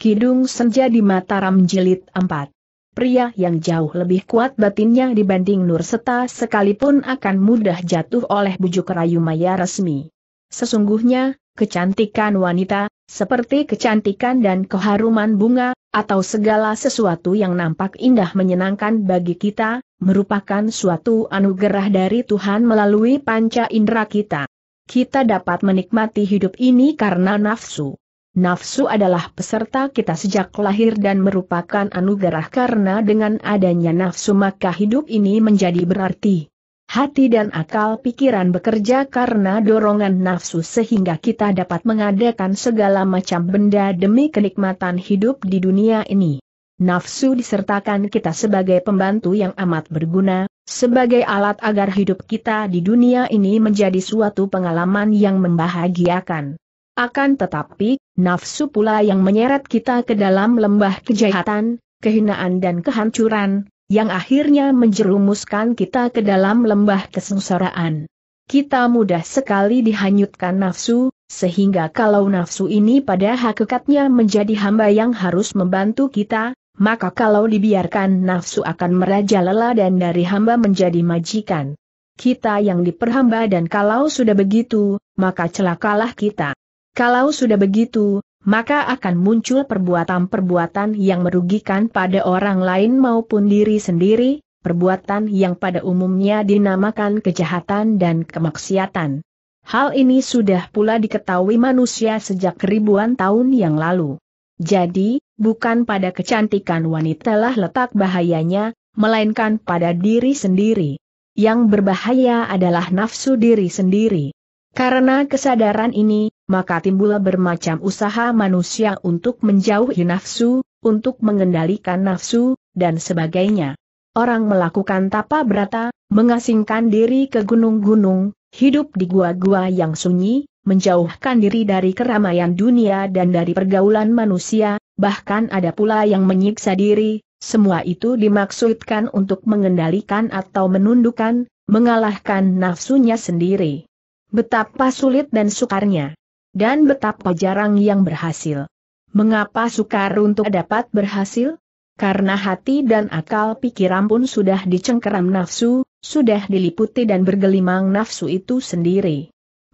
Kidung Senja di Mataram Jilid 4 Pria yang jauh lebih kuat batinnya dibanding Nur Seta sekalipun akan mudah jatuh oleh bujuk rayu maya resmi. Sesungguhnya, kecantikan wanita, seperti kecantikan dan keharuman bunga, atau segala sesuatu yang nampak indah menyenangkan bagi kita, merupakan suatu anugerah dari Tuhan melalui panca indera kita. Kita dapat menikmati hidup ini karena nafsu. Nafsu adalah peserta kita sejak lahir dan merupakan anugerah karena dengan adanya nafsu maka hidup ini menjadi berarti. Hati dan akal pikiran bekerja karena dorongan nafsu sehingga kita dapat mengadakan segala macam benda demi kenikmatan hidup di dunia ini. Nafsu disertakan kita sebagai pembantu yang amat berguna, sebagai alat agar hidup kita di dunia ini menjadi suatu pengalaman yang membahagiakan. Akan tetapi, nafsu pula yang menyeret kita ke dalam lembah kejahatan, kehinaan dan kehancuran, yang akhirnya menjerumuskan kita ke dalam lembah kesengsaraan. Kita mudah sekali dihanyutkan nafsu, sehingga kalau nafsu ini pada hakikatnya menjadi hamba yang harus membantu kita, maka kalau dibiarkan nafsu akan merajalela dan dari hamba menjadi majikan. Kita yang diperhamba dan kalau sudah begitu, maka celakalah kita. Kalau sudah begitu, maka akan muncul perbuatan-perbuatan yang merugikan pada orang lain maupun diri sendiri, perbuatan yang pada umumnya dinamakan kejahatan dan kemaksiatan. Hal ini sudah pula diketahui manusia sejak ribuan tahun yang lalu. Jadi, bukan pada kecantikan wanita lah letak bahayanya, melainkan pada diri sendiri. Yang berbahaya adalah nafsu diri sendiri. Karena kesadaran ini, maka timbul bermacam usaha manusia untuk menjauhi nafsu, untuk mengendalikan nafsu, dan sebagainya. Orang melakukan tapa berata, mengasingkan diri ke gunung-gunung, hidup di gua-gua yang sunyi, menjauhkan diri dari keramaian dunia dan dari pergaulan manusia, bahkan ada pula yang menyiksa diri, semua itu dimaksudkan untuk mengendalikan atau menundukkan, mengalahkan nafsunya sendiri. Betapa sulit dan sukarnya. Dan betapa jarang yang berhasil. Mengapa sukar untuk dapat berhasil? Karena hati dan akal pikiran pun sudah dicengkeram nafsu, sudah diliputi dan bergelimang nafsu itu sendiri.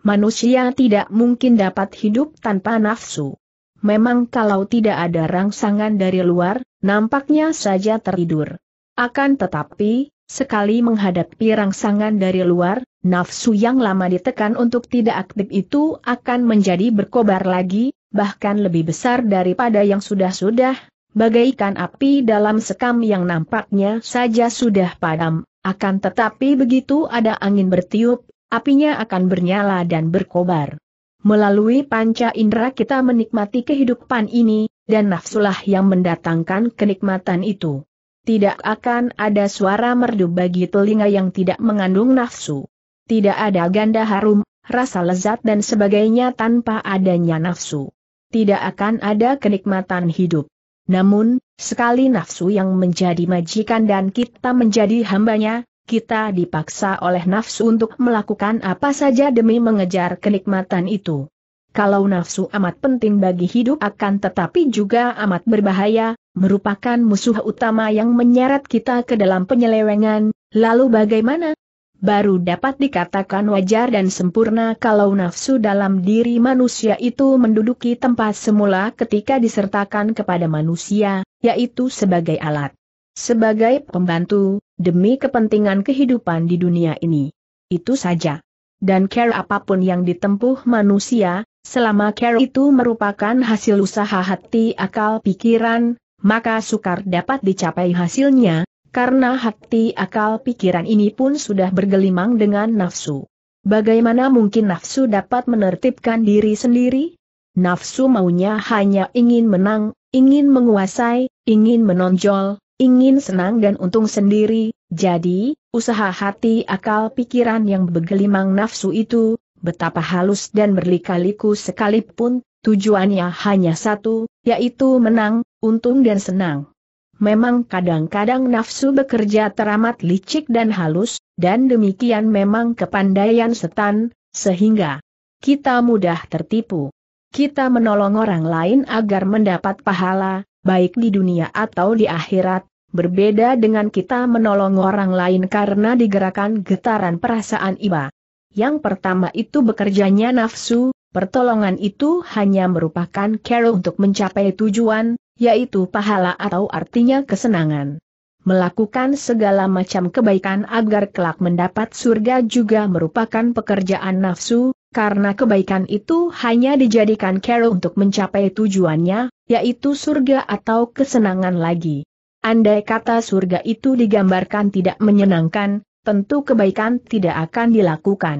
Manusia tidak mungkin dapat hidup tanpa nafsu. Memang kalau tidak ada rangsangan dari luar, nampaknya saja tertidur. Akan tetapi, Sekali menghadapi rangsangan dari luar, nafsu yang lama ditekan untuk tidak aktif itu akan menjadi berkobar lagi, bahkan lebih besar daripada yang sudah-sudah, bagaikan api dalam sekam yang nampaknya saja sudah padam, akan tetapi begitu ada angin bertiup, apinya akan bernyala dan berkobar. Melalui panca indera kita menikmati kehidupan ini, dan nafsulah yang mendatangkan kenikmatan itu. Tidak akan ada suara merdu bagi telinga yang tidak mengandung nafsu. Tidak ada ganda harum, rasa lezat dan sebagainya tanpa adanya nafsu. Tidak akan ada kenikmatan hidup. Namun, sekali nafsu yang menjadi majikan dan kita menjadi hambanya, kita dipaksa oleh nafsu untuk melakukan apa saja demi mengejar kenikmatan itu kalau nafsu amat penting bagi hidup akan tetapi juga amat berbahaya, merupakan musuh utama yang menyeret kita ke dalam penyelewengan, lalu bagaimana? Baru dapat dikatakan wajar dan sempurna kalau nafsu dalam diri manusia itu menduduki tempat semula ketika disertakan kepada manusia, yaitu sebagai alat. Sebagai pembantu, demi kepentingan kehidupan di dunia ini. Itu saja dan care apapun yang ditempuh manusia, selama care itu merupakan hasil usaha hati akal pikiran, maka sukar dapat dicapai hasilnya, karena hati akal pikiran ini pun sudah bergelimang dengan nafsu. Bagaimana mungkin nafsu dapat menertibkan diri sendiri? Nafsu maunya hanya ingin menang, ingin menguasai, ingin menonjol, ingin senang dan untung sendiri, jadi, usaha hati akal pikiran yang bergelimang nafsu itu, betapa halus dan berlikaliku sekalipun, tujuannya hanya satu, yaitu menang, untung dan senang. Memang kadang-kadang nafsu bekerja teramat licik dan halus, dan demikian memang kepandaian setan, sehingga kita mudah tertipu. Kita menolong orang lain agar mendapat pahala, baik di dunia atau di akhirat, berbeda dengan kita menolong orang lain karena digerakkan getaran perasaan iba. Yang pertama itu bekerjanya nafsu, pertolongan itu hanya merupakan cara untuk mencapai tujuan, yaitu pahala atau artinya kesenangan melakukan segala macam kebaikan agar kelak mendapat surga juga merupakan pekerjaan nafsu, karena kebaikan itu hanya dijadikan cara untuk mencapai tujuannya, yaitu surga atau kesenangan lagi. Andai kata surga itu digambarkan tidak menyenangkan, tentu kebaikan tidak akan dilakukan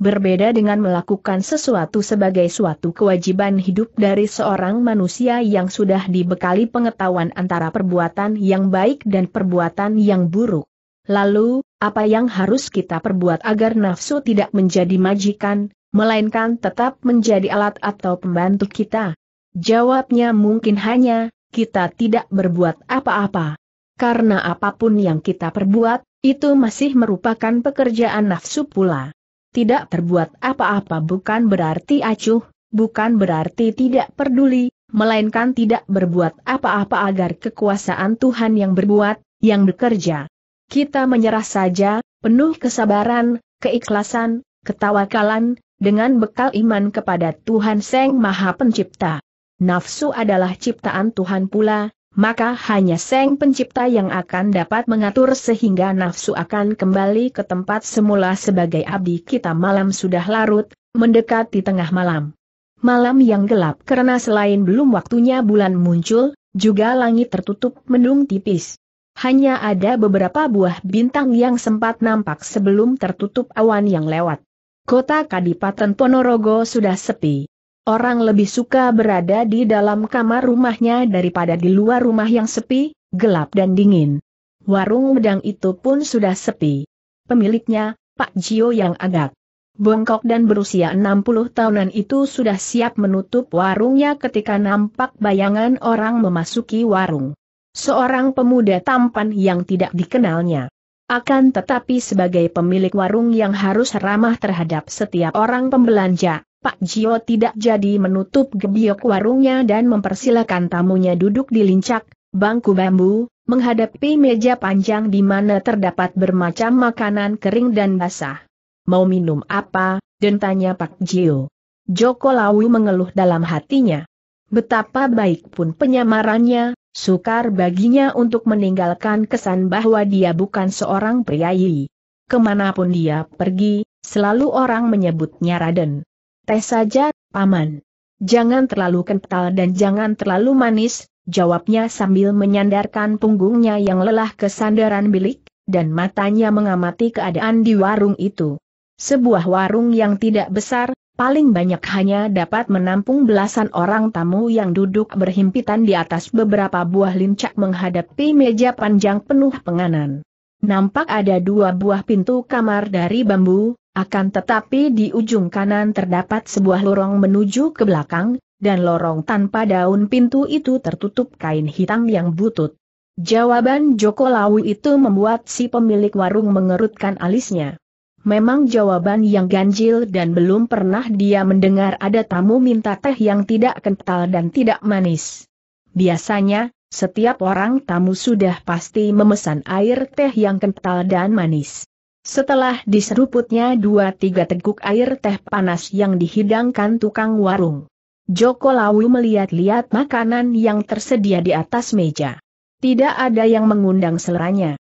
berbeda dengan melakukan sesuatu sebagai suatu kewajiban hidup dari seorang manusia yang sudah dibekali pengetahuan antara perbuatan yang baik dan perbuatan yang buruk. Lalu, apa yang harus kita perbuat agar nafsu tidak menjadi majikan, melainkan tetap menjadi alat atau pembantu kita? Jawabnya mungkin hanya, kita tidak berbuat apa-apa. Karena apapun yang kita perbuat, itu masih merupakan pekerjaan nafsu pula tidak terbuat apa-apa bukan berarti acuh, bukan berarti tidak peduli, melainkan tidak berbuat apa-apa agar kekuasaan Tuhan yang berbuat, yang bekerja. Kita menyerah saja, penuh kesabaran, keikhlasan, ketawakalan, dengan bekal iman kepada Tuhan Seng Maha Pencipta. Nafsu adalah ciptaan Tuhan pula, maka hanya Seng Pencipta yang akan dapat mengatur sehingga nafsu akan kembali ke tempat semula sebagai abdi kita malam sudah larut, mendekati tengah malam. Malam yang gelap karena selain belum waktunya bulan muncul, juga langit tertutup mendung tipis. Hanya ada beberapa buah bintang yang sempat nampak sebelum tertutup awan yang lewat. Kota Kadipaten Ponorogo sudah sepi. Orang lebih suka berada di dalam kamar rumahnya daripada di luar rumah yang sepi, gelap dan dingin. Warung medang itu pun sudah sepi. Pemiliknya, Pak Jio yang agak bongkok dan berusia 60 tahunan itu sudah siap menutup warungnya ketika nampak bayangan orang memasuki warung. Seorang pemuda tampan yang tidak dikenalnya. Akan tetapi sebagai pemilik warung yang harus ramah terhadap setiap orang pembelanja, Pak Jio tidak jadi menutup gebiok warungnya dan mempersilakan tamunya duduk di lincak, bangku bambu, menghadapi meja panjang di mana terdapat bermacam makanan kering dan basah. Mau minum apa? dan tanya Pak Jio. Joko Lawi mengeluh dalam hatinya. Betapa baik pun penyamarannya, sukar baginya untuk meninggalkan kesan bahwa dia bukan seorang priayi. Kemanapun dia pergi, selalu orang menyebutnya Raden teh saja, paman. Jangan terlalu kental dan jangan terlalu manis, jawabnya sambil menyandarkan punggungnya yang lelah ke sandaran bilik, dan matanya mengamati keadaan di warung itu. Sebuah warung yang tidak besar, paling banyak hanya dapat menampung belasan orang tamu yang duduk berhimpitan di atas beberapa buah lincak menghadapi meja panjang penuh penganan. Nampak ada dua buah pintu kamar dari bambu, akan tetapi di ujung kanan terdapat sebuah lorong menuju ke belakang, dan lorong tanpa daun pintu itu tertutup kain hitam yang butut. Jawaban Joko Lawu itu membuat si pemilik warung mengerutkan alisnya. Memang jawaban yang ganjil dan belum pernah dia mendengar ada tamu minta teh yang tidak kental dan tidak manis. Biasanya, setiap orang tamu sudah pasti memesan air teh yang kental dan manis. Setelah diseruputnya dua-tiga teguk air teh panas yang dihidangkan tukang warung. Joko Lawu melihat-lihat makanan yang tersedia di atas meja. Tidak ada yang mengundang seleranya.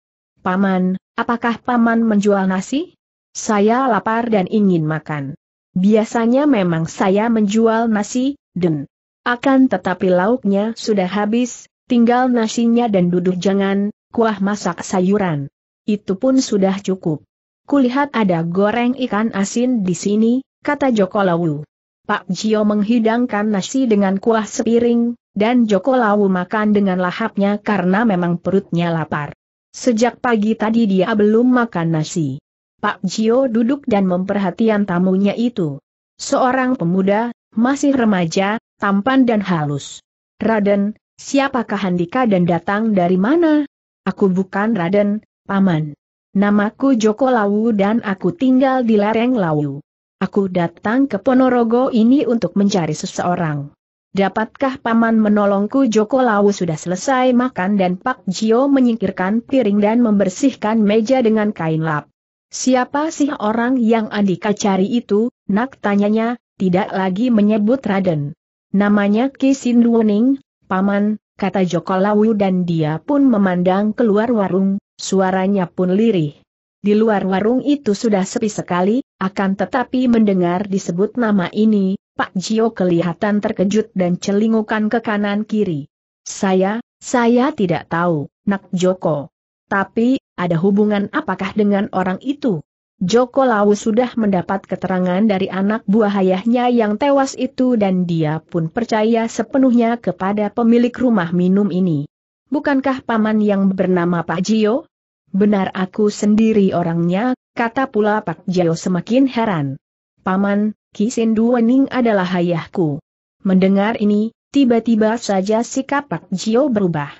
Paman, apakah Paman menjual nasi? Saya lapar dan ingin makan. Biasanya memang saya menjual nasi, dan akan tetapi lauknya sudah habis, tinggal nasinya dan duduk jangan, kuah masak sayuran. Itu pun sudah cukup. Kulihat ada goreng ikan asin di sini, kata Joko Lawu. Pak Jio menghidangkan nasi dengan kuah sepiring, dan Joko Lawu makan dengan lahapnya karena memang perutnya lapar. Sejak pagi tadi dia belum makan nasi. Pak Jio duduk dan memperhatikan tamunya itu. Seorang pemuda, masih remaja, tampan dan halus. Raden, siapakah Handika dan datang dari mana? Aku bukan Raden, Paman. Namaku Joko Lawu dan aku tinggal di lereng Lawu. Aku datang ke Ponorogo ini untuk mencari seseorang. Dapatkah paman menolongku Joko Lawu sudah selesai makan dan Pak Jio menyingkirkan piring dan membersihkan meja dengan kain lap. Siapa sih orang yang Andika cari itu, nak tanyanya, tidak lagi menyebut Raden. Namanya Ki Sinduoning, paman, kata Joko Lawu dan dia pun memandang keluar warung, Suaranya pun lirih. Di luar warung itu sudah sepi sekali, akan tetapi mendengar disebut nama ini, Pak Jio kelihatan terkejut dan celingukan ke kanan kiri. Saya, saya tidak tahu, Nak Joko. Tapi, ada hubungan apakah dengan orang itu? Joko Lau sudah mendapat keterangan dari anak buah ayahnya yang tewas itu dan dia pun percaya sepenuhnya kepada pemilik rumah minum ini. Bukankah paman yang bernama Pak Jio? Benar aku sendiri orangnya, kata pula Pak Jayo semakin heran. Paman, Kisindu Wening adalah ayahku. Mendengar ini, tiba-tiba saja sikap Pak Jio berubah.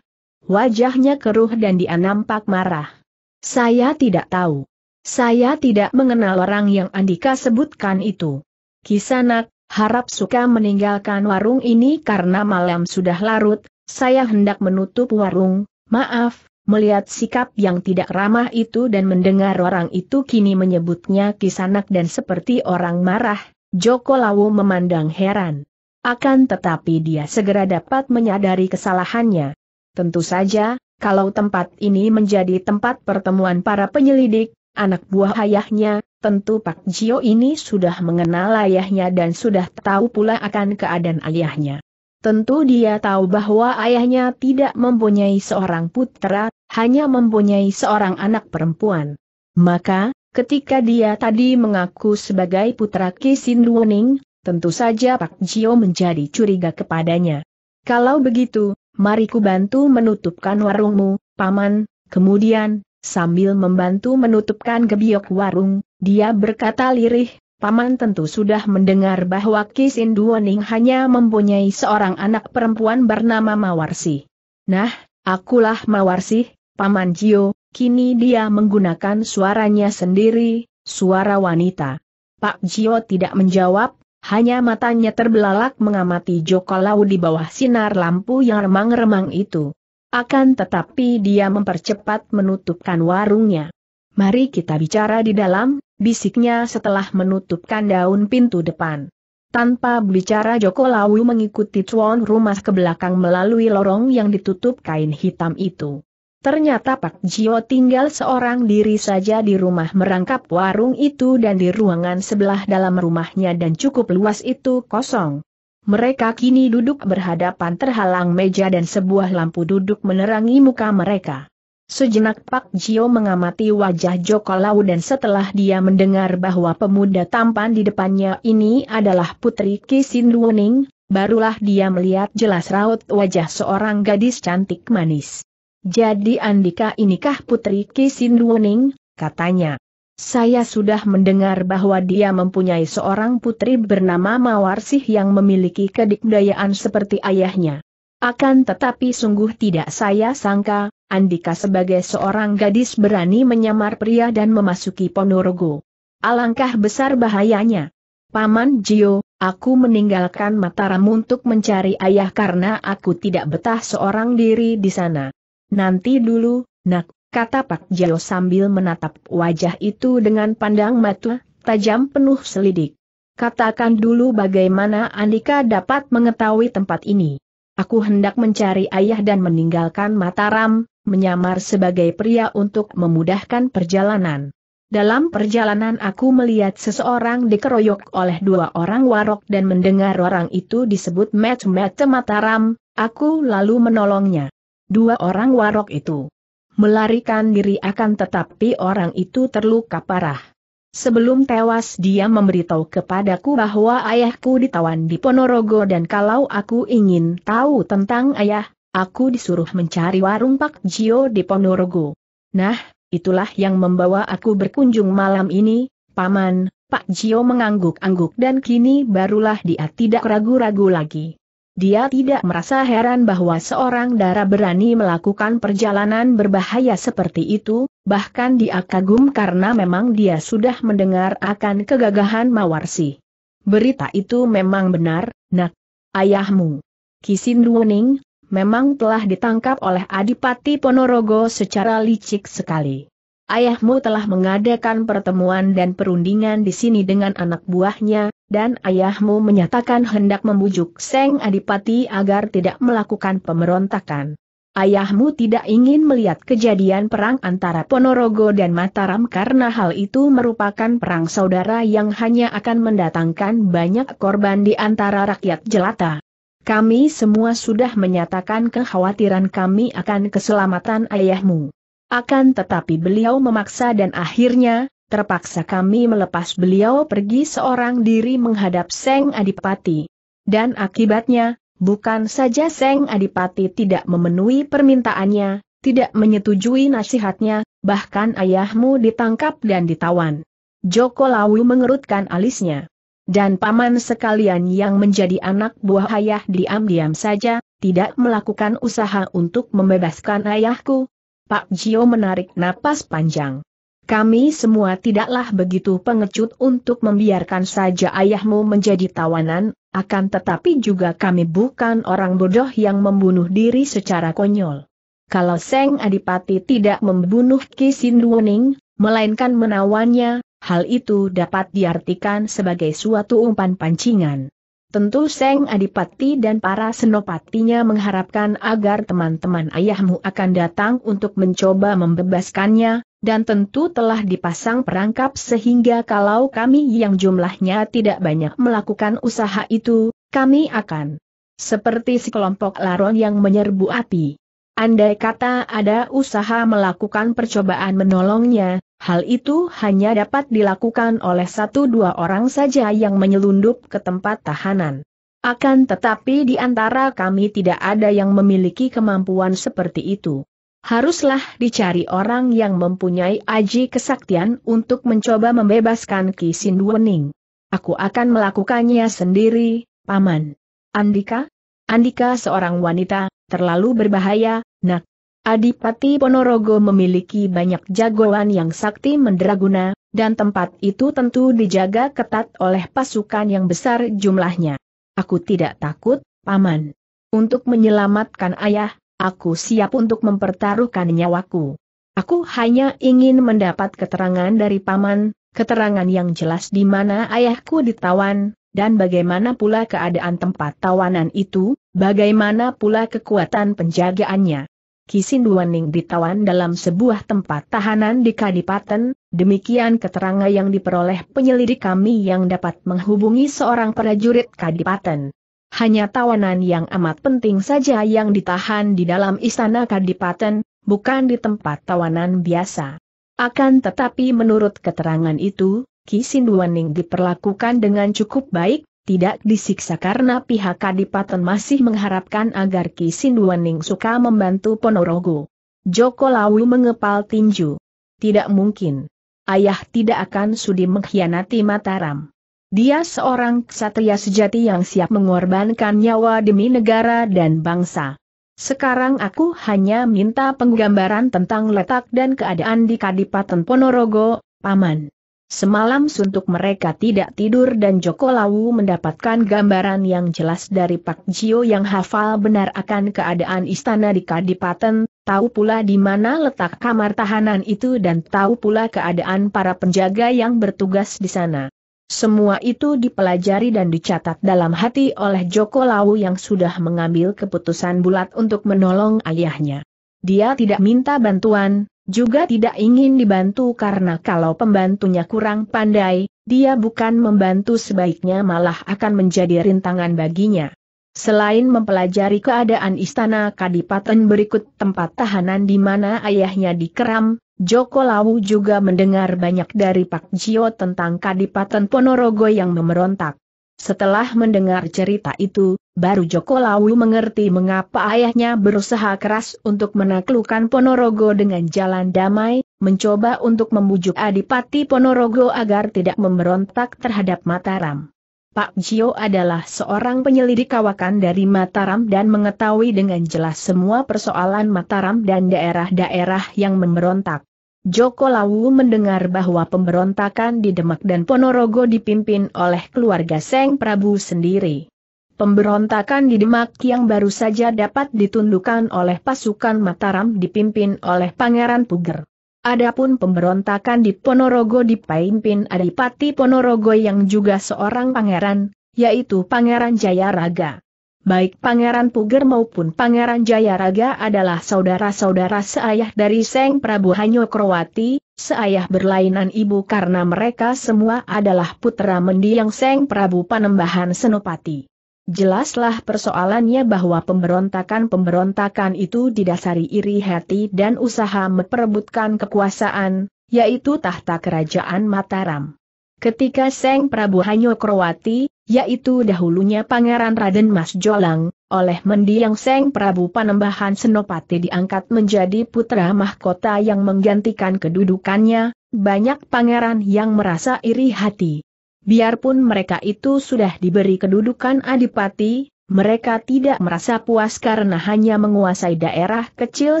Wajahnya keruh dan dia nampak marah. Saya tidak tahu. Saya tidak mengenal orang yang Andika sebutkan itu. Kisanak, harap suka meninggalkan warung ini karena malam sudah larut, saya hendak menutup warung, maaf, Melihat sikap yang tidak ramah itu dan mendengar orang itu kini menyebutnya kisanak dan seperti orang marah, Joko Lawu memandang heran. Akan tetapi dia segera dapat menyadari kesalahannya. Tentu saja, kalau tempat ini menjadi tempat pertemuan para penyelidik, anak buah ayahnya, tentu Pak Jio ini sudah mengenal ayahnya dan sudah tahu pula akan keadaan ayahnya. Tentu dia tahu bahwa ayahnya tidak mempunyai seorang putra, hanya mempunyai seorang anak perempuan. Maka, ketika dia tadi mengaku sebagai putra Kisin Luoning, tentu saja Pak Jio menjadi curiga kepadanya. Kalau begitu, mari ku bantu menutupkan warungmu, Paman, kemudian, sambil membantu menutupkan gebiok warung, dia berkata lirih, Paman tentu sudah mendengar bahwa Kisin Duoning hanya mempunyai seorang anak perempuan bernama Mawarsi. Nah, akulah Mawarsi, Paman Jio, kini dia menggunakan suaranya sendiri, suara wanita. Pak Jio tidak menjawab, hanya matanya terbelalak mengamati Joko Lau di bawah sinar lampu yang remang-remang itu. Akan tetapi dia mempercepat menutupkan warungnya. Mari kita bicara di dalam, bisiknya setelah menutupkan daun pintu depan. Tanpa bicara Joko Lawu mengikuti cuan rumah ke belakang melalui lorong yang ditutup kain hitam itu. Ternyata Pak Jio tinggal seorang diri saja di rumah merangkap warung itu dan di ruangan sebelah dalam rumahnya dan cukup luas itu kosong. Mereka kini duduk berhadapan terhalang meja dan sebuah lampu duduk menerangi muka mereka. Sejenak Pak Jio mengamati wajah Joko Lau dan setelah dia mendengar bahwa pemuda tampan di depannya ini adalah Putri Kisin Luoning, barulah dia melihat jelas raut wajah seorang gadis cantik manis. Jadi Andika inikah Putri Kisin Luoning, katanya. Saya sudah mendengar bahwa dia mempunyai seorang putri bernama Mawarsih yang memiliki kedikdayaan seperti ayahnya. Akan tetapi sungguh tidak saya sangka, Andika sebagai seorang gadis berani menyamar pria dan memasuki Ponorogo. Alangkah besar bahayanya. Paman Jio, aku meninggalkan Mataram untuk mencari ayah karena aku tidak betah seorang diri di sana. Nanti dulu, nak, kata Pak Jio sambil menatap wajah itu dengan pandang mata tajam penuh selidik. Katakan dulu bagaimana Andika dapat mengetahui tempat ini. Aku hendak mencari ayah dan meninggalkan Mataram, menyamar sebagai pria untuk memudahkan perjalanan. Dalam perjalanan aku melihat seseorang dikeroyok oleh dua orang warok dan mendengar orang itu disebut Met Met Mataram, aku lalu menolongnya. Dua orang warok itu melarikan diri akan tetapi orang itu terluka parah. Sebelum tewas dia memberitahu kepadaku bahwa ayahku ditawan di Ponorogo dan kalau aku ingin tahu tentang ayah, aku disuruh mencari warung Pak Jio di Ponorogo. Nah, itulah yang membawa aku berkunjung malam ini, Paman, Pak Jio mengangguk-angguk dan kini barulah dia tidak ragu-ragu lagi. Dia tidak merasa heran bahwa seorang dara berani melakukan perjalanan berbahaya seperti itu, bahkan dia kagum karena memang dia sudah mendengar akan kegagahan Mawarsi. Berita itu memang benar, nak. Ayahmu, Kisin Kisinduoning, memang telah ditangkap oleh Adipati Ponorogo secara licik sekali. Ayahmu telah mengadakan pertemuan dan perundingan di sini dengan anak buahnya, dan ayahmu menyatakan hendak membujuk Seng Adipati agar tidak melakukan pemberontakan. Ayahmu tidak ingin melihat kejadian perang antara Ponorogo dan Mataram karena hal itu merupakan perang saudara yang hanya akan mendatangkan banyak korban di antara rakyat jelata. Kami semua sudah menyatakan kekhawatiran kami akan keselamatan ayahmu. Akan tetapi beliau memaksa dan akhirnya, terpaksa kami melepas beliau pergi seorang diri menghadap Seng Adipati. Dan akibatnya, bukan saja Seng Adipati tidak memenuhi permintaannya, tidak menyetujui nasihatnya, bahkan ayahmu ditangkap dan ditawan. Joko Lawu mengerutkan alisnya. Dan paman sekalian yang menjadi anak buah ayah diam-diam saja, tidak melakukan usaha untuk membebaskan ayahku, Pak Jio menarik napas panjang. Kami semua tidaklah begitu pengecut untuk membiarkan saja ayahmu menjadi tawanan, akan tetapi juga kami bukan orang bodoh yang membunuh diri secara konyol. Kalau Seng Adipati tidak membunuh Kisin Duoning, melainkan menawannya, hal itu dapat diartikan sebagai suatu umpan pancingan. Tentu Seng Adipati dan para senopatinya mengharapkan agar teman-teman ayahmu akan datang untuk mencoba membebaskannya, dan tentu telah dipasang perangkap sehingga kalau kami yang jumlahnya tidak banyak melakukan usaha itu, kami akan seperti sekelompok laron yang menyerbu api. Andai kata ada usaha melakukan percobaan menolongnya, Hal itu hanya dapat dilakukan oleh satu dua orang saja yang menyelundup ke tempat tahanan. Akan tetapi di antara kami tidak ada yang memiliki kemampuan seperti itu. Haruslah dicari orang yang mempunyai aji kesaktian untuk mencoba membebaskan Ki Sinduening. Aku akan melakukannya sendiri, Paman. Andika? Andika seorang wanita, terlalu berbahaya, nak, Adipati Ponorogo memiliki banyak jagoan yang sakti mendraguna, dan tempat itu tentu dijaga ketat oleh pasukan yang besar jumlahnya. Aku tidak takut, Paman. Untuk menyelamatkan ayah, aku siap untuk mempertaruhkan nyawaku. Aku hanya ingin mendapat keterangan dari Paman, keterangan yang jelas di mana ayahku ditawan, dan bagaimana pula keadaan tempat tawanan itu, bagaimana pula kekuatan penjagaannya. Kisinduaning ditawan dalam sebuah tempat tahanan di Kadipaten, demikian keterangan yang diperoleh penyelidik kami yang dapat menghubungi seorang prajurit Kadipaten. Hanya tawanan yang amat penting saja yang ditahan di dalam istana Kadipaten, bukan di tempat tawanan biasa. Akan tetapi menurut keterangan itu, Kisinduaning diperlakukan dengan cukup baik, tidak disiksa karena pihak Kadipaten masih mengharapkan agar Ki Sinduaning suka membantu Ponorogo. Joko Lawu mengepal tinju. Tidak mungkin. Ayah tidak akan sudi mengkhianati Mataram. Dia seorang ksatria sejati yang siap mengorbankan nyawa demi negara dan bangsa. Sekarang aku hanya minta penggambaran tentang letak dan keadaan di Kadipaten Ponorogo, Paman. Semalam suntuk mereka tidak tidur dan Joko Lawu mendapatkan gambaran yang jelas dari Pak Jio yang hafal benar akan keadaan istana di Kadipaten, tahu pula di mana letak kamar tahanan itu dan tahu pula keadaan para penjaga yang bertugas di sana. Semua itu dipelajari dan dicatat dalam hati oleh Joko Lawu yang sudah mengambil keputusan bulat untuk menolong ayahnya. Dia tidak minta bantuan, juga tidak ingin dibantu karena kalau pembantunya kurang pandai, dia bukan membantu sebaiknya malah akan menjadi rintangan baginya. Selain mempelajari keadaan istana Kadipaten berikut tempat tahanan di mana ayahnya dikeram, Joko Lawu juga mendengar banyak dari Pak Jio tentang Kadipaten Ponorogo yang memerontak. Setelah mendengar cerita itu, baru Joko Lawu mengerti mengapa ayahnya berusaha keras untuk menaklukkan Ponorogo dengan jalan damai, mencoba untuk membujuk Adipati Ponorogo agar tidak memberontak terhadap Mataram. Pak Jio adalah seorang penyelidik kawakan dari Mataram dan mengetahui dengan jelas semua persoalan Mataram dan daerah-daerah yang memberontak. Joko Lawu mendengar bahwa pemberontakan di Demak dan Ponorogo dipimpin oleh keluarga Seng Prabu sendiri. Pemberontakan di Demak yang baru saja dapat ditundukkan oleh pasukan Mataram dipimpin oleh Pangeran Puger. Adapun pemberontakan di Ponorogo dipimpin Adipati Ponorogo yang juga seorang pangeran, yaitu Pangeran Jayaraga baik Pangeran Puger maupun Pangeran Jayaraga adalah saudara-saudara seayah dari Seng Prabu Hanyo Kroati, seayah berlainan ibu karena mereka semua adalah putra mendiang Seng Prabu Panembahan Senopati. Jelaslah persoalannya bahwa pemberontakan-pemberontakan itu didasari iri hati dan usaha memperebutkan kekuasaan, yaitu tahta kerajaan Mataram. Ketika Seng Prabu Hanyo Kroati, yaitu dahulunya Pangeran Raden Mas Jolang, oleh mendiang Seng Prabu Panembahan Senopati diangkat menjadi putra mahkota yang menggantikan kedudukannya, banyak pangeran yang merasa iri hati. Biarpun mereka itu sudah diberi kedudukan adipati, mereka tidak merasa puas karena hanya menguasai daerah kecil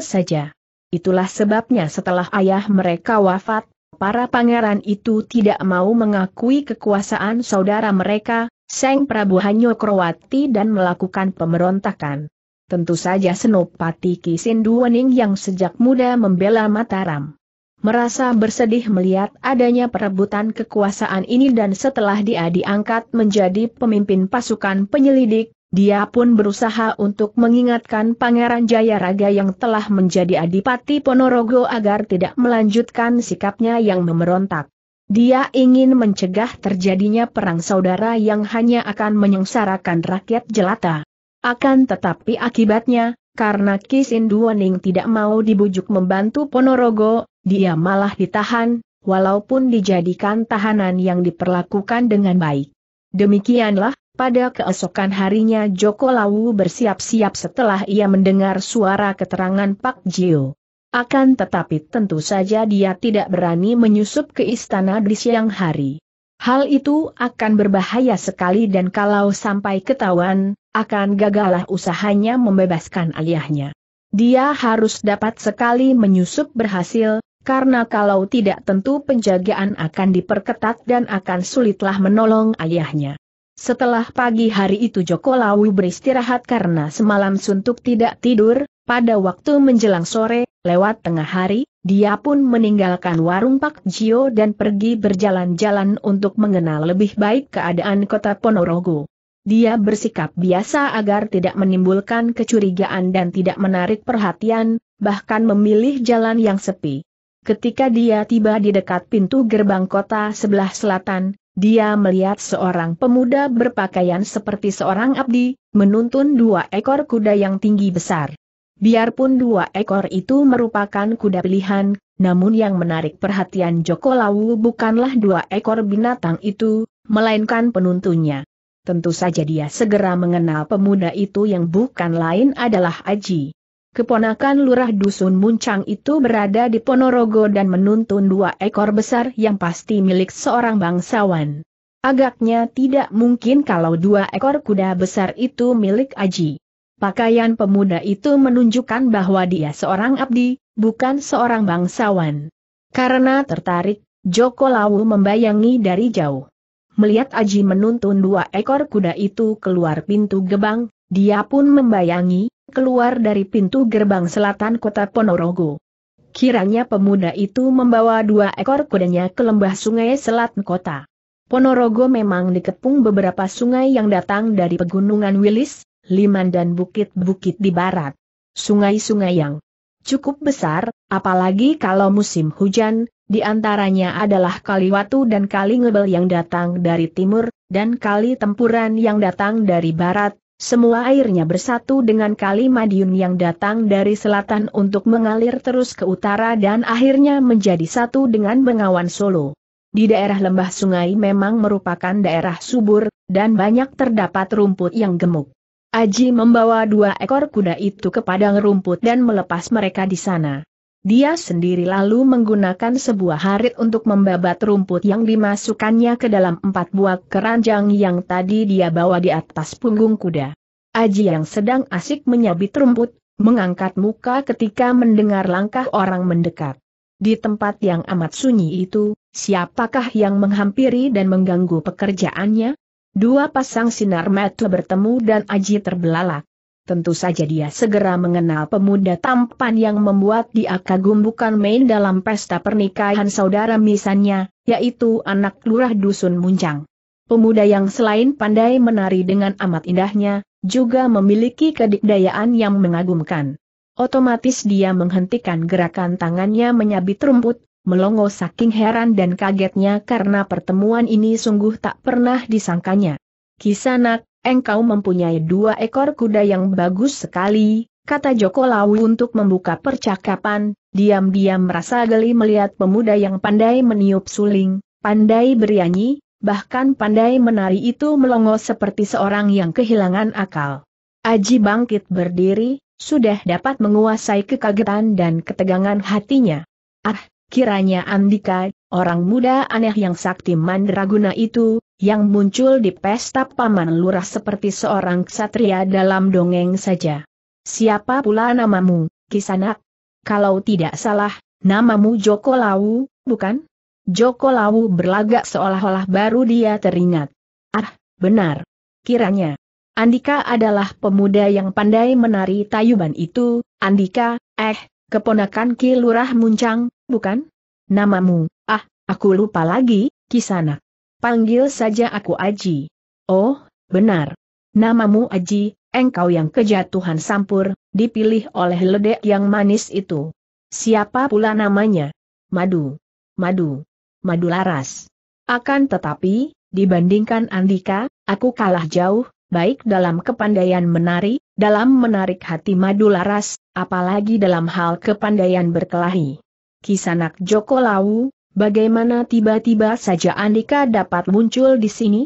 saja. Itulah sebabnya setelah ayah mereka wafat, para pangeran itu tidak mau mengakui kekuasaan saudara mereka, Seng Prabu Hanyo Krowati dan melakukan pemberontakan. Tentu saja Senopati Wening yang sejak muda membela Mataram. Merasa bersedih melihat adanya perebutan kekuasaan ini dan setelah dia diangkat menjadi pemimpin pasukan penyelidik, dia pun berusaha untuk mengingatkan Pangeran Jayaraga yang telah menjadi Adipati Ponorogo agar tidak melanjutkan sikapnya yang memberontak. Dia ingin mencegah terjadinya perang saudara yang hanya akan menyengsarakan rakyat jelata. Akan tetapi akibatnya, karena Kisin Duaning tidak mau dibujuk membantu Ponorogo, dia malah ditahan, walaupun dijadikan tahanan yang diperlakukan dengan baik. Demikianlah, pada keesokan harinya Joko Lawu bersiap-siap setelah ia mendengar suara keterangan Pak Jio. Akan tetapi tentu saja dia tidak berani menyusup ke istana di siang hari. Hal itu akan berbahaya sekali dan kalau sampai ketahuan, akan gagalah usahanya membebaskan ayahnya. Dia harus dapat sekali menyusup berhasil, karena kalau tidak tentu penjagaan akan diperketat dan akan sulitlah menolong ayahnya. Setelah pagi hari itu Joko Lawu beristirahat karena semalam suntuk tidak tidur, pada waktu menjelang sore, lewat tengah hari, dia pun meninggalkan warung Pak Jio dan pergi berjalan-jalan untuk mengenal lebih baik keadaan kota Ponorogo. Dia bersikap biasa agar tidak menimbulkan kecurigaan dan tidak menarik perhatian, bahkan memilih jalan yang sepi. Ketika dia tiba di dekat pintu gerbang kota sebelah selatan, dia melihat seorang pemuda berpakaian seperti seorang abdi, menuntun dua ekor kuda yang tinggi besar. Biarpun dua ekor itu merupakan kuda pilihan, namun yang menarik perhatian Joko Lawu bukanlah dua ekor binatang itu, melainkan penuntunnya. Tentu saja dia segera mengenal pemuda itu yang bukan lain adalah Aji. Keponakan lurah dusun Muncang itu berada di Ponorogo dan menuntun dua ekor besar yang pasti milik seorang bangsawan. Agaknya tidak mungkin kalau dua ekor kuda besar itu milik Aji. Pakaian pemuda itu menunjukkan bahwa dia seorang abdi, bukan seorang bangsawan. Karena tertarik, Joko Lawu membayangi dari jauh. Melihat Aji menuntun dua ekor kuda itu keluar pintu gebang, dia pun membayangi, keluar dari pintu gerbang selatan kota Ponorogo. Kiranya pemuda itu membawa dua ekor kudanya ke lembah sungai selatan kota. Ponorogo memang dikepung beberapa sungai yang datang dari pegunungan Wilis, liman dan bukit-bukit di barat. Sungai-sungai yang cukup besar, apalagi kalau musim hujan, di antaranya adalah Kali Watu dan Kali Ngebel yang datang dari timur, dan Kali Tempuran yang datang dari barat, semua airnya bersatu dengan Kali Madiun yang datang dari selatan untuk mengalir terus ke utara dan akhirnya menjadi satu dengan Bengawan Solo. Di daerah lembah sungai memang merupakan daerah subur, dan banyak terdapat rumput yang gemuk. Aji membawa dua ekor kuda itu ke padang rumput dan melepas mereka di sana. Dia sendiri lalu menggunakan sebuah harit untuk membabat rumput yang dimasukkannya ke dalam empat buah keranjang yang tadi dia bawa di atas punggung kuda. Aji yang sedang asik menyabit rumput, mengangkat muka ketika mendengar langkah orang mendekat. Di tempat yang amat sunyi itu, siapakah yang menghampiri dan mengganggu pekerjaannya? Dua pasang sinar mata bertemu dan Aji terbelalak. Tentu saja dia segera mengenal pemuda tampan yang membuat dia kagum bukan main dalam pesta pernikahan saudara misalnya, yaitu anak lurah dusun Muncang. Pemuda yang selain pandai menari dengan amat indahnya, juga memiliki kedikdayaan yang mengagumkan. Otomatis dia menghentikan gerakan tangannya menyabit rumput, melongo saking heran dan kagetnya karena pertemuan ini sungguh tak pernah disangkanya. Kisanak, engkau mempunyai dua ekor kuda yang bagus sekali, kata Joko Lawu untuk membuka percakapan, diam-diam merasa geli melihat pemuda yang pandai meniup suling, pandai bernyanyi, bahkan pandai menari itu melongo seperti seorang yang kehilangan akal. Aji bangkit berdiri, sudah dapat menguasai kekagetan dan ketegangan hatinya. Ah, Kiranya Andika, orang muda aneh yang sakti mandraguna itu, yang muncul di pesta paman lurah seperti seorang ksatria dalam dongeng saja. Siapa pula namamu, Kisanak? Kalau tidak salah, namamu Joko Lawu, bukan? Joko Lawu berlagak seolah-olah baru dia teringat. Ah, benar. Kiranya. Andika adalah pemuda yang pandai menari tayuban itu, Andika, eh, Keponakan Ki Lurah Muncang, bukan? Namamu, ah, aku lupa lagi, kisana. Panggil saja aku Aji. Oh, benar. Namamu Aji, engkau yang kejatuhan sampur, dipilih oleh ledek yang manis itu. Siapa pula namanya? Madu. Madu. Madu laras. Akan tetapi, dibandingkan Andika, aku kalah jauh, baik dalam kepandaian menari, dalam menarik hati madu laras, apalagi dalam hal kepandaian berkelahi. Kisanak Joko Lawu, bagaimana tiba-tiba saja Andika dapat muncul di sini?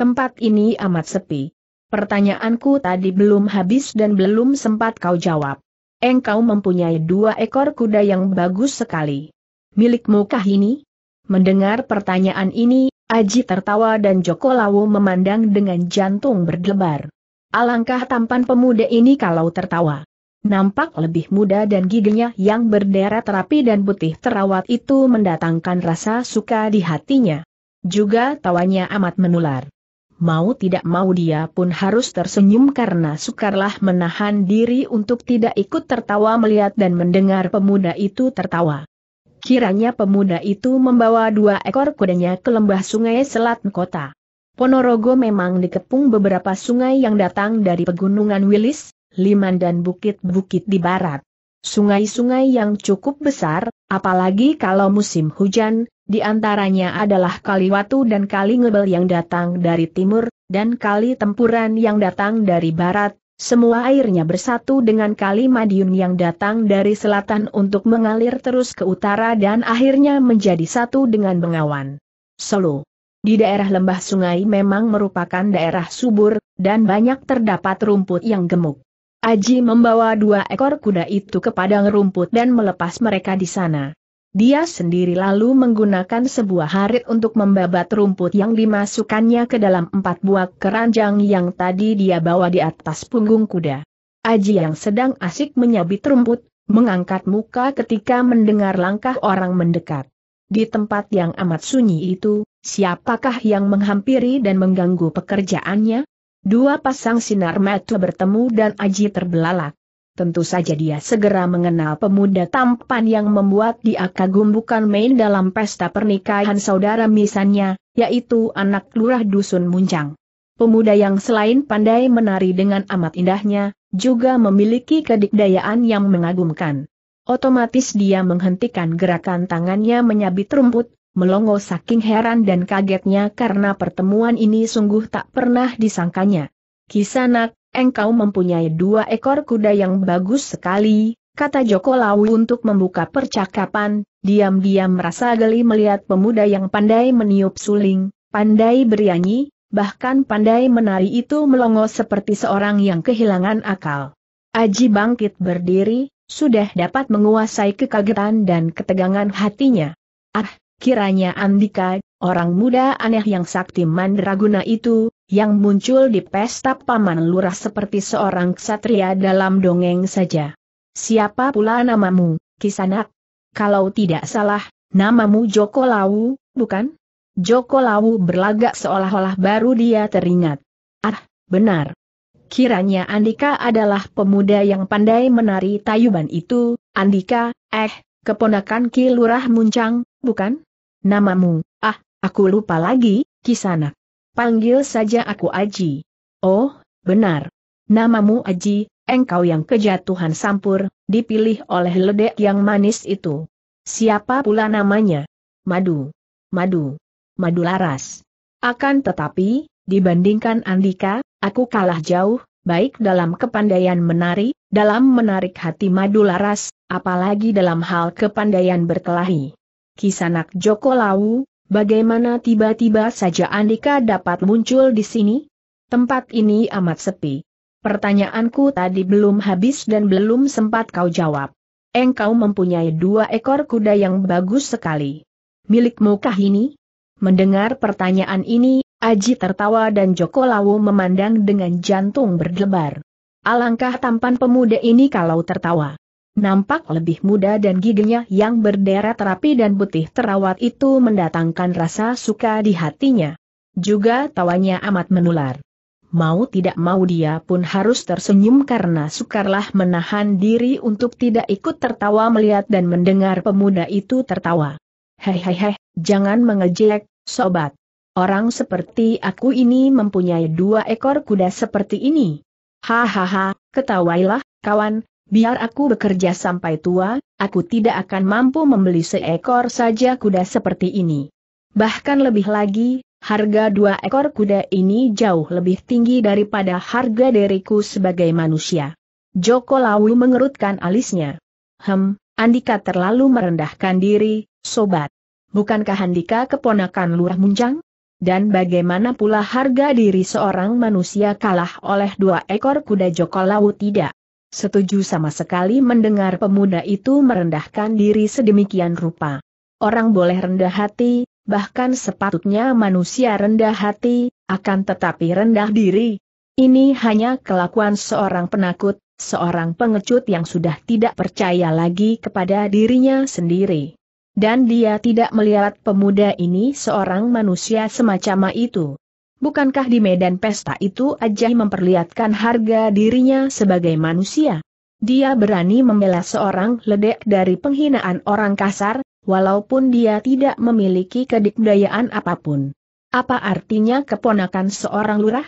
Tempat ini amat sepi. Pertanyaanku tadi belum habis dan belum sempat kau jawab. Engkau mempunyai dua ekor kuda yang bagus sekali. Milikmu kah ini? Mendengar pertanyaan ini, Aji tertawa dan Joko Lawu memandang dengan jantung berdebar. Alangkah tampan pemuda ini kalau tertawa nampak lebih muda dan giginya yang berderet rapi dan putih terawat itu mendatangkan rasa suka di hatinya. Juga tawanya amat menular. Mau tidak mau dia pun harus tersenyum karena sukarlah menahan diri untuk tidak ikut tertawa melihat dan mendengar pemuda itu tertawa. Kiranya pemuda itu membawa dua ekor kudanya ke lembah sungai selat kota. Ponorogo memang dikepung beberapa sungai yang datang dari pegunungan Wilis, liman dan bukit-bukit di barat. Sungai-sungai yang cukup besar, apalagi kalau musim hujan, di antaranya adalah Kali Watu dan Kali Ngebel yang datang dari timur, dan Kali Tempuran yang datang dari barat, semua airnya bersatu dengan kali Madiun yang datang dari selatan untuk mengalir terus ke utara dan akhirnya menjadi satu dengan Bengawan. Solo. Di daerah lembah sungai memang merupakan daerah subur, dan banyak terdapat rumput yang gemuk. Aji membawa dua ekor kuda itu ke padang rumput dan melepas mereka di sana. Dia sendiri lalu menggunakan sebuah harit untuk membabat rumput yang dimasukkannya ke dalam empat buah keranjang yang tadi dia bawa di atas punggung kuda. Aji yang sedang asik menyabit rumput, mengangkat muka ketika mendengar langkah orang mendekat. Di tempat yang amat sunyi itu, siapakah yang menghampiri dan mengganggu pekerjaannya? Dua pasang sinar mata bertemu dan Aji terbelalak. Tentu saja dia segera mengenal pemuda tampan yang membuat dia kagum bukan main dalam pesta pernikahan saudara misannya, yaitu anak lurah dusun Muncang. Pemuda yang selain pandai menari dengan amat indahnya, juga memiliki kedikdayaan yang mengagumkan. Otomatis dia menghentikan gerakan tangannya menyabit rumput, melongo saking heran dan kagetnya karena pertemuan ini sungguh tak pernah disangkanya. Kisanak, engkau mempunyai dua ekor kuda yang bagus sekali, kata Joko Lawu untuk membuka percakapan, diam-diam merasa geli melihat pemuda yang pandai meniup suling, pandai bernyanyi, bahkan pandai menari itu melongo seperti seorang yang kehilangan akal. Aji bangkit berdiri, sudah dapat menguasai kekagetan dan ketegangan hatinya. Ah, Kiranya Andika, orang muda aneh yang sakti mandraguna itu, yang muncul di pesta paman lurah seperti seorang ksatria dalam dongeng saja. Siapa pula namamu, Kisanak? Kalau tidak salah, namamu Joko Lawu, bukan? Joko Lawu berlagak seolah-olah baru dia teringat. Ah, benar. Kiranya Andika adalah pemuda yang pandai menari tayuban itu, Andika, eh, keponakan Ki Lurah Muncang, bukan? Namamu, ah, aku lupa lagi, Kisanak. Panggil saja aku Aji. Oh, benar. Namamu Aji, engkau yang kejatuhan sampur, dipilih oleh ledek yang manis itu. Siapa pula namanya? Madu. Madu. Madu laras. Akan tetapi, dibandingkan Andika, aku kalah jauh, baik dalam kepandaian menari, dalam menarik hati madu laras, apalagi dalam hal kepandaian berkelahi. Kisanak Joko Lau, bagaimana tiba-tiba saja Andika dapat muncul di sini? Tempat ini amat sepi. Pertanyaanku tadi belum habis dan belum sempat kau jawab. Engkau mempunyai dua ekor kuda yang bagus sekali. Milikmu kah ini? Mendengar pertanyaan ini, Aji tertawa dan Joko Lawu memandang dengan jantung berdebar. Alangkah tampan pemuda ini kalau tertawa. Nampak lebih muda dan giginya yang berderet rapi dan putih terawat itu mendatangkan rasa suka di hatinya. Juga tawanya amat menular. Mau tidak mau dia pun harus tersenyum karena sukarlah menahan diri untuk tidak ikut tertawa melihat dan mendengar pemuda itu tertawa. Hehehe, jangan mengejek, sobat. Orang seperti aku ini mempunyai dua ekor kuda seperti ini. Hahaha, ketawailah, kawan, biar aku bekerja sampai tua, aku tidak akan mampu membeli seekor saja kuda seperti ini. Bahkan lebih lagi, harga dua ekor kuda ini jauh lebih tinggi daripada harga diriku sebagai manusia. Joko Lawu mengerutkan alisnya. Hem, Andika terlalu merendahkan diri, sobat. Bukankah Andika keponakan Lurah Muncang? Dan bagaimana pula harga diri seorang manusia kalah oleh dua ekor kuda Joko Lawu tidak? setuju sama sekali mendengar pemuda itu merendahkan diri sedemikian rupa. Orang boleh rendah hati, bahkan sepatutnya manusia rendah hati, akan tetapi rendah diri. Ini hanya kelakuan seorang penakut, seorang pengecut yang sudah tidak percaya lagi kepada dirinya sendiri. Dan dia tidak melihat pemuda ini seorang manusia semacam itu. Bukankah di medan pesta itu Ajai memperlihatkan harga dirinya sebagai manusia? Dia berani membela seorang ledek dari penghinaan orang kasar, walaupun dia tidak memiliki kedikdayaan apapun. Apa artinya keponakan seorang lurah?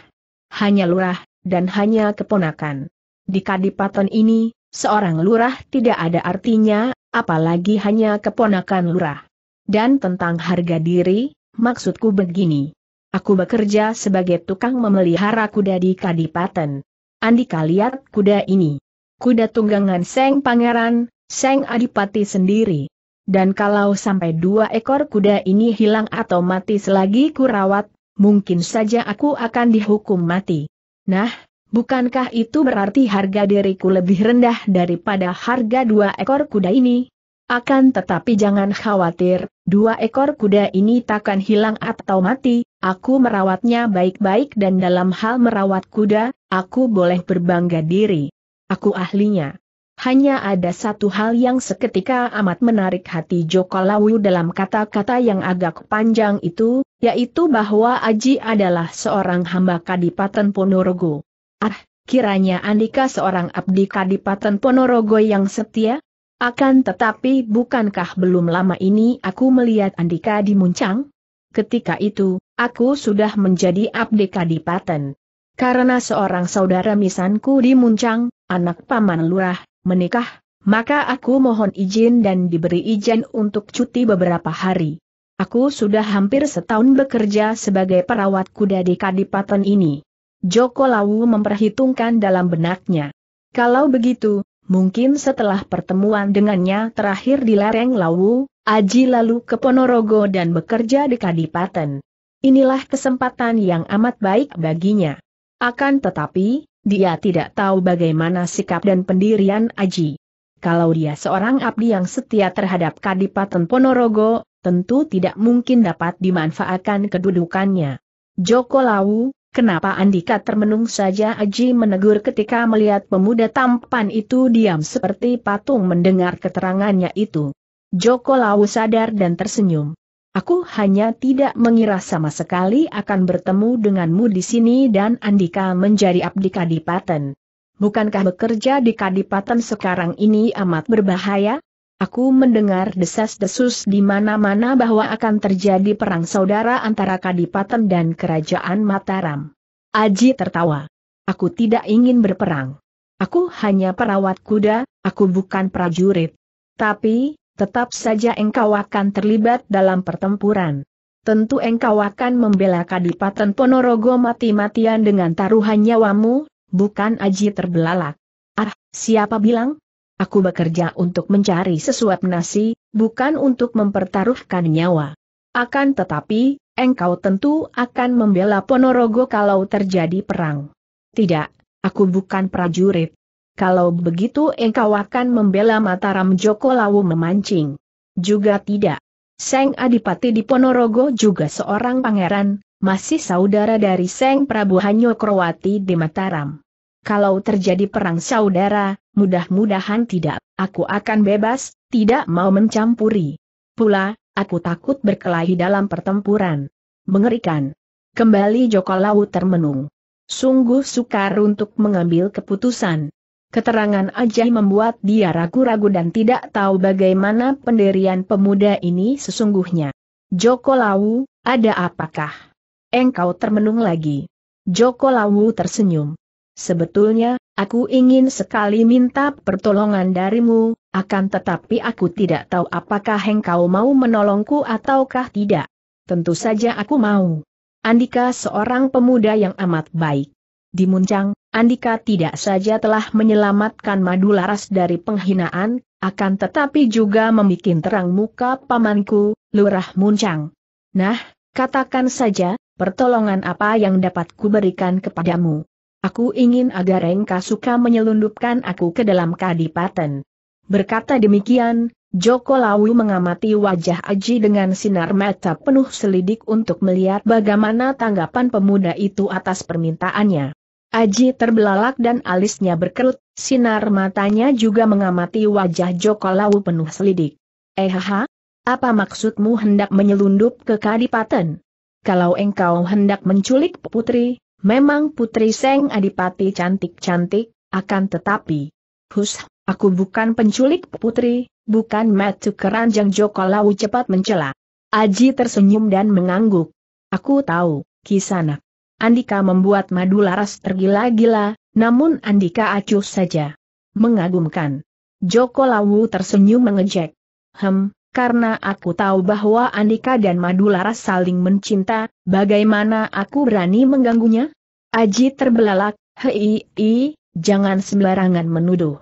Hanya lurah, dan hanya keponakan. Di kadipaten ini, seorang lurah tidak ada artinya, apalagi hanya keponakan lurah. Dan tentang harga diri, maksudku begini. Aku bekerja sebagai tukang memelihara kuda di Kadipaten. Andika kalian, kuda ini. Kuda tunggangan Seng Pangeran, Seng Adipati sendiri. Dan kalau sampai dua ekor kuda ini hilang atau mati selagi kurawat, mungkin saja aku akan dihukum mati. Nah, bukankah itu berarti harga diriku lebih rendah daripada harga dua ekor kuda ini? Akan tetapi jangan khawatir, Dua ekor kuda ini takkan hilang atau mati, aku merawatnya baik-baik dan dalam hal merawat kuda, aku boleh berbangga diri. Aku ahlinya. Hanya ada satu hal yang seketika amat menarik hati Joko Lawu dalam kata-kata yang agak panjang itu, yaitu bahwa Aji adalah seorang hamba Kadipaten Ponorogo. Ah, kiranya Andika seorang abdi Kadipaten Ponorogo yang setia? Akan tetapi bukankah belum lama ini aku melihat Andika di Muncang? Ketika itu, aku sudah menjadi abdeka di Paten. Karena seorang saudara misanku di Muncang, anak paman lurah, menikah, maka aku mohon izin dan diberi izin untuk cuti beberapa hari. Aku sudah hampir setahun bekerja sebagai perawat kuda di Kadipaten ini. Joko Lawu memperhitungkan dalam benaknya. Kalau begitu, Mungkin setelah pertemuan dengannya terakhir di lereng Lawu, Aji lalu ke Ponorogo dan bekerja di Kadipaten. Inilah kesempatan yang amat baik baginya. Akan tetapi, dia tidak tahu bagaimana sikap dan pendirian Aji. Kalau dia seorang abdi yang setia terhadap Kadipaten Ponorogo, tentu tidak mungkin dapat dimanfaatkan kedudukannya. Joko Lawu, Kenapa Andika termenung saja Aji menegur ketika melihat pemuda tampan itu diam seperti patung mendengar keterangannya itu. Joko Lau sadar dan tersenyum. Aku hanya tidak mengira sama sekali akan bertemu denganmu di sini dan Andika menjadi abdi kadipaten. Bukankah bekerja di kadipaten sekarang ini amat berbahaya? Aku mendengar desas-desus di mana-mana bahwa akan terjadi perang saudara antara Kadipaten dan Kerajaan Mataram. Aji tertawa. Aku tidak ingin berperang. Aku hanya perawat kuda, aku bukan prajurit. Tapi, tetap saja engkau akan terlibat dalam pertempuran. Tentu engkau akan membela Kadipaten Ponorogo mati-matian dengan taruhan nyawamu, bukan Aji terbelalak. Ah, siapa bilang? Aku bekerja untuk mencari sesuap nasi, bukan untuk mempertaruhkan nyawa. Akan tetapi, engkau tentu akan membela Ponorogo kalau terjadi perang. Tidak, aku bukan prajurit. Kalau begitu engkau akan membela Mataram Joko Lawu memancing. Juga tidak. Seng Adipati di Ponorogo juga seorang pangeran, masih saudara dari Seng Prabu Hanyokrowati di Mataram. Kalau terjadi perang saudara, mudah-mudahan tidak, aku akan bebas, tidak mau mencampuri. Pula, aku takut berkelahi dalam pertempuran. Mengerikan. Kembali Joko Lau termenung. Sungguh sukar untuk mengambil keputusan. Keterangan Ajay membuat dia ragu-ragu dan tidak tahu bagaimana pendirian pemuda ini sesungguhnya. Joko Lawu, ada apakah? Engkau termenung lagi. Joko Lawu tersenyum. Sebetulnya, aku ingin sekali minta pertolongan darimu, akan tetapi aku tidak tahu apakah engkau mau menolongku ataukah tidak. Tentu saja aku mau. Andika seorang pemuda yang amat baik. Di Muncang, Andika tidak saja telah menyelamatkan Madu Laras dari penghinaan, akan tetapi juga membuat terang muka pamanku, Lurah Muncang. Nah, katakan saja, pertolongan apa yang dapat kuberikan kepadamu? Aku ingin agar engkau suka menyelundupkan aku ke dalam kadipaten. Berkata demikian, Joko Lawu mengamati wajah Aji dengan sinar mata penuh selidik untuk melihat bagaimana tanggapan pemuda itu atas permintaannya. Aji terbelalak dan alisnya berkerut, sinar matanya juga mengamati wajah Joko Lawu penuh selidik. Ehaha, apa maksudmu hendak menyelundup ke kadipaten? Kalau engkau hendak menculik putri, Memang Putri Seng Adipati cantik-cantik, akan tetapi. Hus, aku bukan penculik putri, bukan metu keranjang Joko Lawu cepat mencela. Aji tersenyum dan mengangguk. Aku tahu, Kisana. Andika membuat madu laras tergila-gila, namun Andika acuh saja. Mengagumkan. Joko Lawu tersenyum mengejek. Hem, karena aku tahu bahwa Andika dan Madularas saling mencinta, bagaimana aku berani mengganggunya? Aji terbelalak, hei, jangan sembarangan menuduh.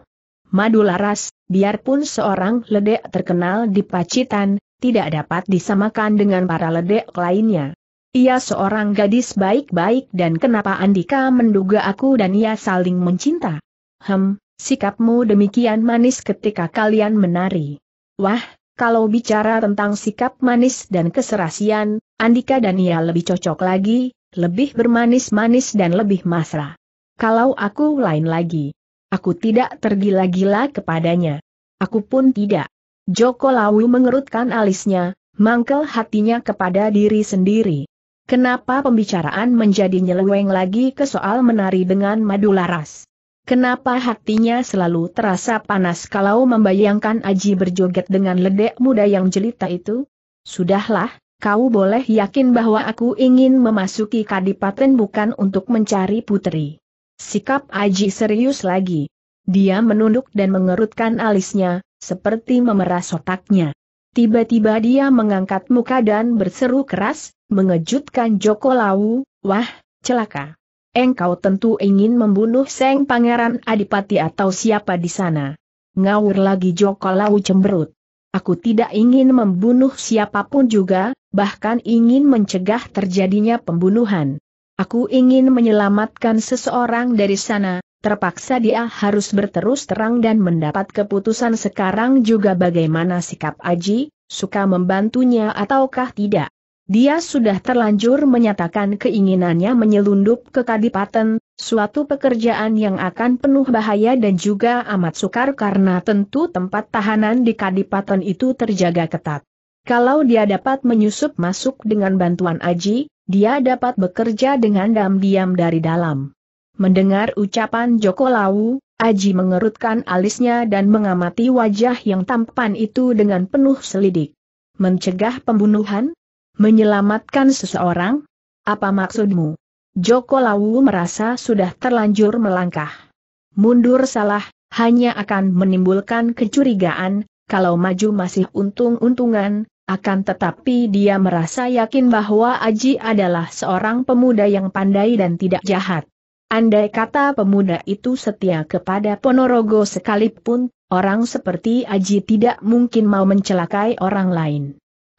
Madularas, biarpun seorang ledek terkenal di Pacitan, tidak dapat disamakan dengan para ledek lainnya. Ia seorang gadis baik-baik dan kenapa Andika menduga aku dan ia saling mencinta? Hem, sikapmu demikian manis ketika kalian menari. Wah, kalau bicara tentang sikap manis dan keserasian, Andika dan ia lebih cocok lagi, lebih bermanis-manis dan lebih masra. Kalau aku lain lagi. Aku tidak tergila-gila kepadanya. Aku pun tidak. Joko Lawu mengerutkan alisnya, mangkel hatinya kepada diri sendiri. Kenapa pembicaraan menjadi nyeleweng lagi ke soal menari dengan madu laras? Kenapa hatinya selalu terasa panas kalau membayangkan Aji berjoget dengan ledek muda yang jelita itu? Sudahlah, kau boleh yakin bahwa aku ingin memasuki kadipaten bukan untuk mencari putri. Sikap Aji serius lagi. Dia menunduk dan mengerutkan alisnya, seperti memeras otaknya. Tiba-tiba dia mengangkat muka dan berseru keras, mengejutkan Joko Lau, wah, celaka engkau tentu ingin membunuh Seng Pangeran Adipati atau siapa di sana. Ngawur lagi Joko Lau cemberut. Aku tidak ingin membunuh siapapun juga, bahkan ingin mencegah terjadinya pembunuhan. Aku ingin menyelamatkan seseorang dari sana, terpaksa dia harus berterus terang dan mendapat keputusan sekarang juga bagaimana sikap Aji, suka membantunya ataukah tidak. Dia sudah terlanjur menyatakan keinginannya menyelundup ke Kadipaten, suatu pekerjaan yang akan penuh bahaya dan juga amat sukar karena tentu tempat tahanan di Kadipaten itu terjaga ketat. Kalau dia dapat menyusup masuk dengan bantuan Aji, dia dapat bekerja dengan diam-diam dari dalam. Mendengar ucapan Joko Lau, Aji mengerutkan alisnya dan mengamati wajah yang tampan itu dengan penuh selidik. Mencegah pembunuhan, Menyelamatkan seseorang? Apa maksudmu? Joko Lawu merasa sudah terlanjur melangkah. Mundur salah, hanya akan menimbulkan kecurigaan, kalau maju masih untung-untungan, akan tetapi dia merasa yakin bahwa Aji adalah seorang pemuda yang pandai dan tidak jahat. Andai kata pemuda itu setia kepada Ponorogo sekalipun, orang seperti Aji tidak mungkin mau mencelakai orang lain.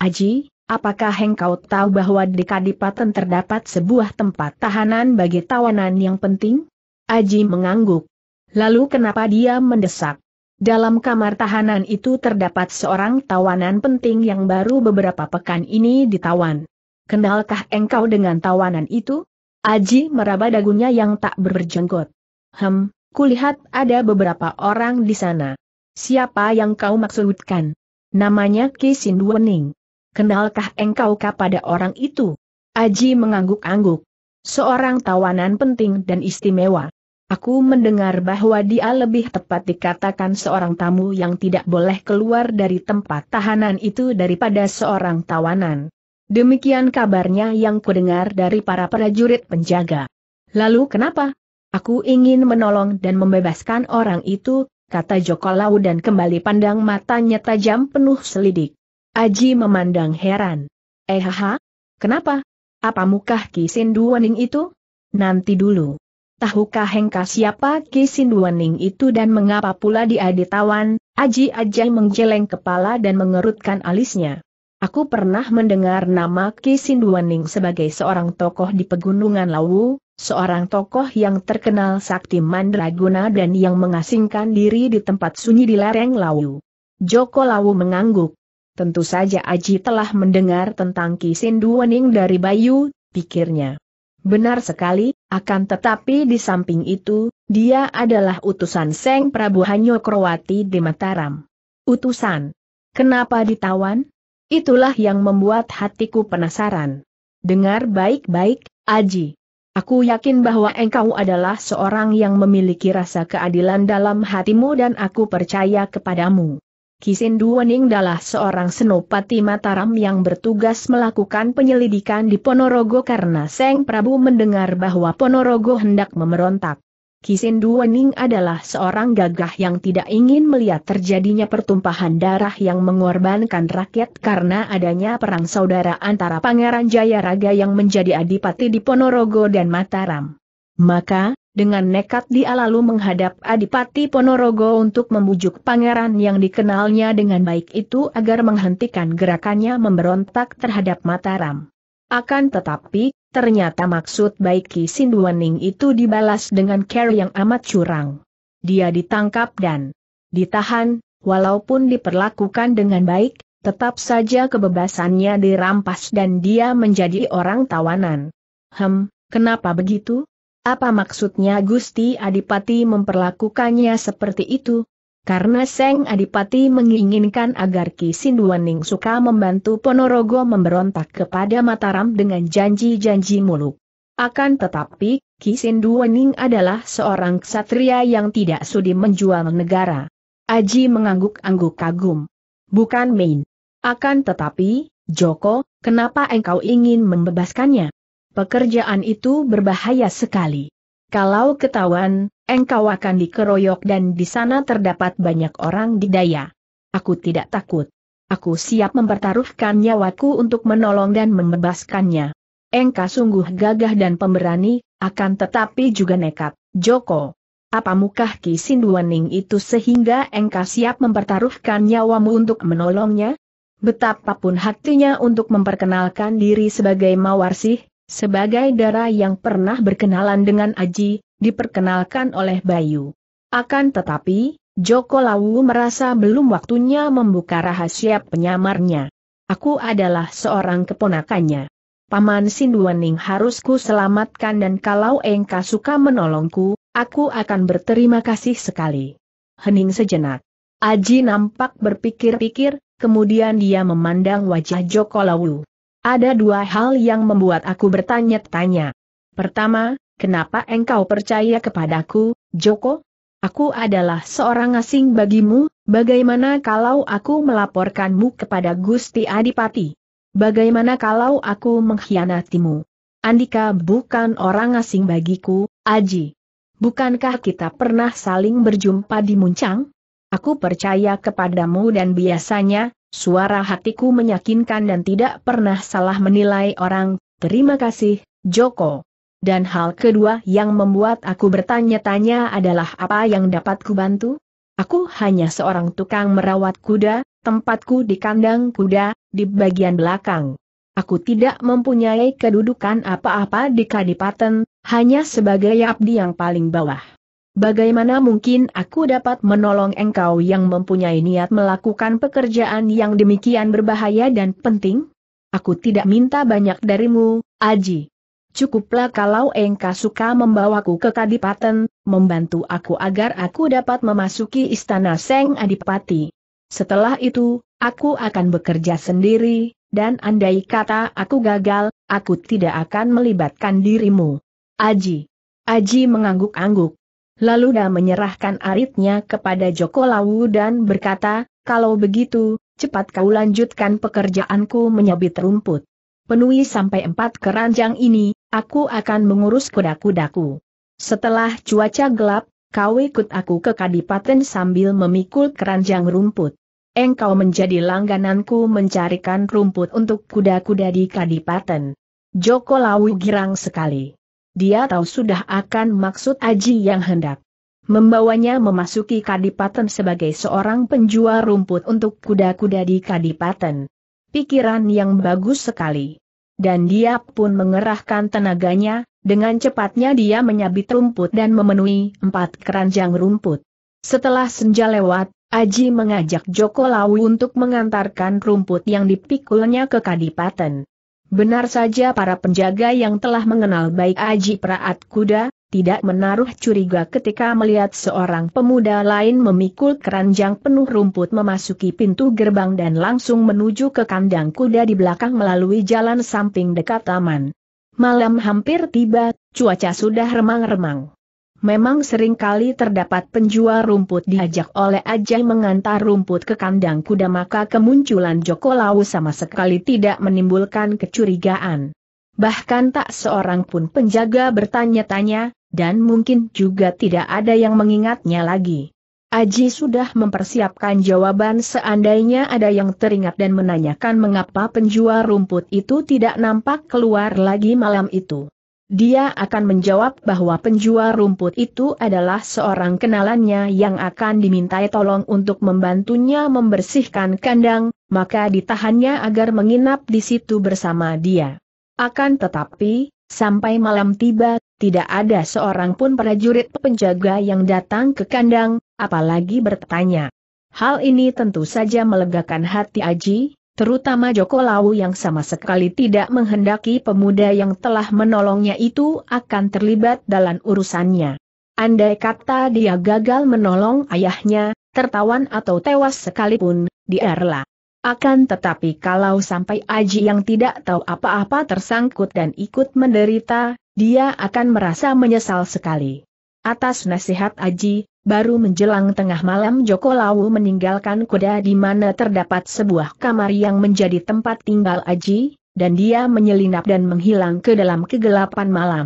Aji, Apakah engkau tahu bahwa di Kadipaten terdapat sebuah tempat tahanan bagi tawanan yang penting? Aji mengangguk. Lalu kenapa dia mendesak? Dalam kamar tahanan itu terdapat seorang tawanan penting yang baru beberapa pekan ini ditawan. Kenalkah engkau dengan tawanan itu? Aji meraba dagunya yang tak berjenggot. Hem, kulihat ada beberapa orang di sana. Siapa yang kau maksudkan? Namanya Kisin Wening. Kenalkah engkau kepada orang itu? Aji mengangguk-angguk. Seorang tawanan penting dan istimewa. Aku mendengar bahwa dia lebih tepat dikatakan seorang tamu yang tidak boleh keluar dari tempat tahanan itu daripada seorang tawanan. Demikian kabarnya yang kudengar dari para prajurit penjaga. Lalu kenapa? Aku ingin menolong dan membebaskan orang itu, kata Joko Lau dan kembali pandang matanya tajam penuh selidik. Aji memandang heran. Eh ha, kenapa? Apa mukah Kisinduaning itu? Nanti dulu. Tahukah Hengka siapa Kisinduaning itu dan mengapa pula dia ditawan? Aji Ajay menggeleng kepala dan mengerutkan alisnya. Aku pernah mendengar nama Kisinduaning sebagai seorang tokoh di Pegunungan Lawu, seorang tokoh yang terkenal sakti mandraguna dan yang mengasingkan diri di tempat sunyi di lereng Lawu. Joko Lawu mengangguk. Tentu saja Aji telah mendengar tentang Kisindu Wening dari Bayu, pikirnya. Benar sekali, akan tetapi di samping itu, dia adalah utusan Seng Prabu Hanyo Krowati di Mataram. Utusan. Kenapa ditawan? Itulah yang membuat hatiku penasaran. Dengar baik-baik, Aji. Aku yakin bahwa engkau adalah seorang yang memiliki rasa keadilan dalam hatimu dan aku percaya kepadamu. Kisindu Wening adalah seorang senopati Mataram yang bertugas melakukan penyelidikan di Ponorogo karena Seng Prabu mendengar bahwa Ponorogo hendak memberontak. Kisindu Wening adalah seorang gagah yang tidak ingin melihat terjadinya pertumpahan darah yang mengorbankan rakyat karena adanya perang saudara antara Pangeran Jayaraga yang menjadi adipati di Ponorogo dan Mataram. Maka, dengan nekat dia lalu menghadap Adipati Ponorogo untuk membujuk pangeran yang dikenalnya dengan baik itu agar menghentikan gerakannya memberontak terhadap Mataram. Akan tetapi, ternyata maksud baik Ki Sinduaning itu dibalas dengan care yang amat curang. Dia ditangkap dan ditahan, walaupun diperlakukan dengan baik, tetap saja kebebasannya dirampas dan dia menjadi orang tawanan. Hem, kenapa begitu? Apa maksudnya Gusti Adipati memperlakukannya seperti itu? Karena Seng Adipati menginginkan agar Ki Sinduaning suka membantu Ponorogo memberontak kepada Mataram dengan janji-janji muluk. Akan tetapi, Ki Sinduaning adalah seorang ksatria yang tidak sudi menjual negara. Aji mengangguk-angguk kagum. Bukan main. Akan tetapi, Joko, kenapa engkau ingin membebaskannya? Pekerjaan itu berbahaya sekali. Kalau ketahuan, engkau akan dikeroyok dan di sana terdapat banyak orang di daya. Aku tidak takut. Aku siap mempertaruhkan nyawaku untuk menolong dan membebaskannya. Engkau sungguh gagah dan pemberani, akan tetapi juga nekat, Joko. Apa mukah Ki Sinduaning itu sehingga engkau siap mempertaruhkan nyawamu untuk menolongnya? Betapapun hatinya untuk memperkenalkan diri sebagai Mawarsih, sebagai darah yang pernah berkenalan dengan Aji, diperkenalkan oleh Bayu. Akan tetapi, Joko Lawu merasa belum waktunya membuka rahasia penyamarnya. Aku adalah seorang keponakannya. Paman Sinduaning harus ku selamatkan dan kalau engkau suka menolongku, aku akan berterima kasih sekali. Hening sejenak. Aji nampak berpikir-pikir, kemudian dia memandang wajah Joko Lawu. Ada dua hal yang membuat aku bertanya-tanya. Pertama, kenapa engkau percaya kepadaku, Joko? Aku adalah seorang asing bagimu, bagaimana kalau aku melaporkanmu kepada Gusti Adipati? Bagaimana kalau aku mengkhianatimu? Andika bukan orang asing bagiku, Aji. Bukankah kita pernah saling berjumpa di Muncang? Aku percaya kepadamu dan biasanya, Suara hatiku meyakinkan dan tidak pernah salah menilai orang, terima kasih, Joko. Dan hal kedua yang membuat aku bertanya-tanya adalah apa yang dapat kubantu? Aku hanya seorang tukang merawat kuda, tempatku di kandang kuda, di bagian belakang. Aku tidak mempunyai kedudukan apa-apa di kadipaten, hanya sebagai abdi yang paling bawah. Bagaimana mungkin aku dapat menolong engkau yang mempunyai niat melakukan pekerjaan yang demikian berbahaya dan penting? Aku tidak minta banyak darimu, Aji. Cukuplah kalau engkau suka membawaku ke Kadipaten, membantu aku agar aku dapat memasuki istana Seng Adipati. Setelah itu, aku akan bekerja sendiri, dan andai kata aku gagal, aku tidak akan melibatkan dirimu. Aji. Aji mengangguk-angguk. Lalu dia menyerahkan aritnya kepada Joko Lawu dan berkata, kalau begitu, cepat kau lanjutkan pekerjaanku menyabit rumput. Penuhi sampai empat keranjang ini, aku akan mengurus kuda-kudaku. Setelah cuaca gelap, kau ikut aku ke kadipaten sambil memikul keranjang rumput. Engkau menjadi langgananku mencarikan rumput untuk kuda-kuda di kadipaten. Joko Lawu girang sekali dia tahu sudah akan maksud Aji yang hendak membawanya memasuki Kadipaten sebagai seorang penjual rumput untuk kuda-kuda di Kadipaten. Pikiran yang bagus sekali. Dan dia pun mengerahkan tenaganya, dengan cepatnya dia menyabit rumput dan memenuhi empat keranjang rumput. Setelah senja lewat, Aji mengajak Joko Lawu untuk mengantarkan rumput yang dipikulnya ke Kadipaten. Benar saja para penjaga yang telah mengenal baik Aji Praat Kuda, tidak menaruh curiga ketika melihat seorang pemuda lain memikul keranjang penuh rumput memasuki pintu gerbang dan langsung menuju ke kandang kuda di belakang melalui jalan samping dekat taman. Malam hampir tiba, cuaca sudah remang-remang. Memang sering kali terdapat penjual rumput diajak oleh Ajay mengantar rumput ke kandang kuda maka kemunculan Joko Lau sama sekali tidak menimbulkan kecurigaan. Bahkan tak seorang pun penjaga bertanya-tanya, dan mungkin juga tidak ada yang mengingatnya lagi. Aji sudah mempersiapkan jawaban seandainya ada yang teringat dan menanyakan mengapa penjual rumput itu tidak nampak keluar lagi malam itu. Dia akan menjawab bahwa penjual rumput itu adalah seorang kenalannya yang akan dimintai tolong untuk membantunya membersihkan kandang, maka ditahannya agar menginap di situ bersama dia. Akan tetapi, sampai malam tiba, tidak ada seorang pun prajurit penjaga yang datang ke kandang, apalagi bertanya. Hal ini tentu saja melegakan hati Aji, terutama Joko Lau yang sama sekali tidak menghendaki pemuda yang telah menolongnya itu akan terlibat dalam urusannya. Andai kata dia gagal menolong ayahnya, tertawan atau tewas sekalipun, dia rela. Akan tetapi kalau sampai Aji yang tidak tahu apa-apa tersangkut dan ikut menderita, dia akan merasa menyesal sekali. Atas nasihat Aji, Baru menjelang tengah malam Joko Lawu meninggalkan kuda di mana terdapat sebuah kamar yang menjadi tempat tinggal Aji, dan dia menyelinap dan menghilang ke dalam kegelapan malam.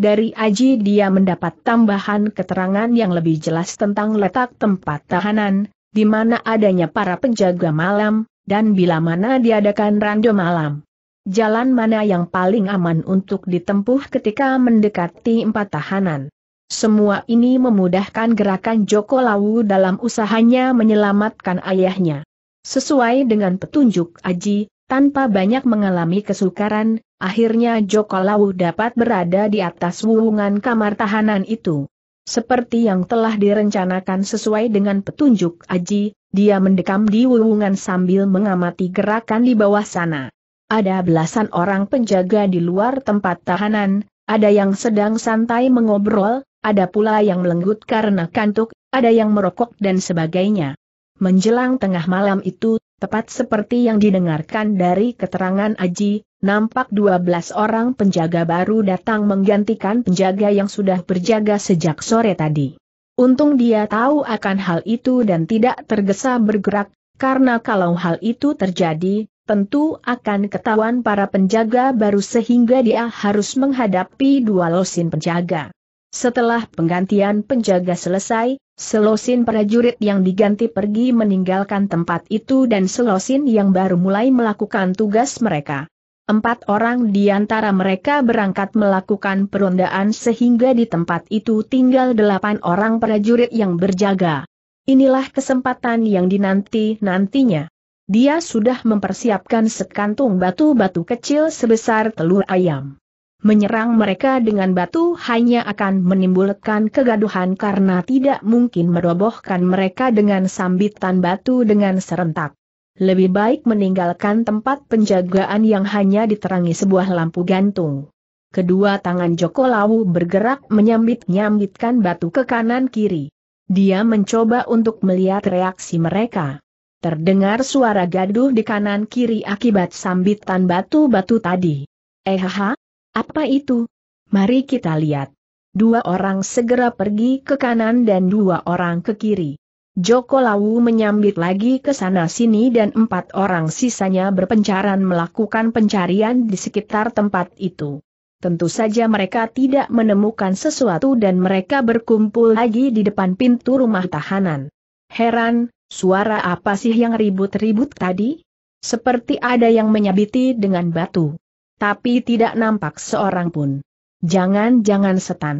Dari Aji dia mendapat tambahan keterangan yang lebih jelas tentang letak tempat tahanan, di mana adanya para penjaga malam, dan bila mana diadakan rando malam. Jalan mana yang paling aman untuk ditempuh ketika mendekati empat tahanan. Semua ini memudahkan gerakan Joko Lawu dalam usahanya menyelamatkan ayahnya. Sesuai dengan petunjuk Aji, tanpa banyak mengalami kesukaran, akhirnya Joko Lawu dapat berada di atas wuhungan kamar tahanan itu. Seperti yang telah direncanakan sesuai dengan petunjuk Aji, dia mendekam di wuhungan sambil mengamati gerakan di bawah sana. Ada belasan orang penjaga di luar tempat tahanan, ada yang sedang santai mengobrol, ada pula yang melenggut karena kantuk, ada yang merokok dan sebagainya. Menjelang tengah malam itu, tepat seperti yang didengarkan dari keterangan Aji, nampak 12 orang penjaga baru datang menggantikan penjaga yang sudah berjaga sejak sore tadi. Untung dia tahu akan hal itu dan tidak tergesa bergerak, karena kalau hal itu terjadi, tentu akan ketahuan para penjaga baru sehingga dia harus menghadapi dua losin penjaga. Setelah penggantian penjaga selesai, selosin prajurit yang diganti pergi meninggalkan tempat itu dan selosin yang baru mulai melakukan tugas mereka. Empat orang di antara mereka berangkat melakukan perondaan sehingga di tempat itu tinggal delapan orang prajurit yang berjaga. Inilah kesempatan yang dinanti-nantinya. Dia sudah mempersiapkan sekantung batu-batu kecil sebesar telur ayam menyerang mereka dengan batu hanya akan menimbulkan kegaduhan karena tidak mungkin merobohkan mereka dengan sambitan batu dengan serentak. Lebih baik meninggalkan tempat penjagaan yang hanya diterangi sebuah lampu gantung. Kedua tangan Joko Lawu bergerak menyambit-nyambitkan batu ke kanan-kiri. Dia mencoba untuk melihat reaksi mereka. Terdengar suara gaduh di kanan-kiri akibat sambitan batu-batu tadi. Eh Ehaha, apa itu? Mari kita lihat. Dua orang segera pergi ke kanan dan dua orang ke kiri. Joko Lawu menyambit lagi ke sana-sini dan empat orang sisanya berpencaran melakukan pencarian di sekitar tempat itu. Tentu saja mereka tidak menemukan sesuatu dan mereka berkumpul lagi di depan pintu rumah tahanan. Heran, suara apa sih yang ribut-ribut tadi? Seperti ada yang menyabiti dengan batu tapi tidak nampak seorang pun. Jangan-jangan setan.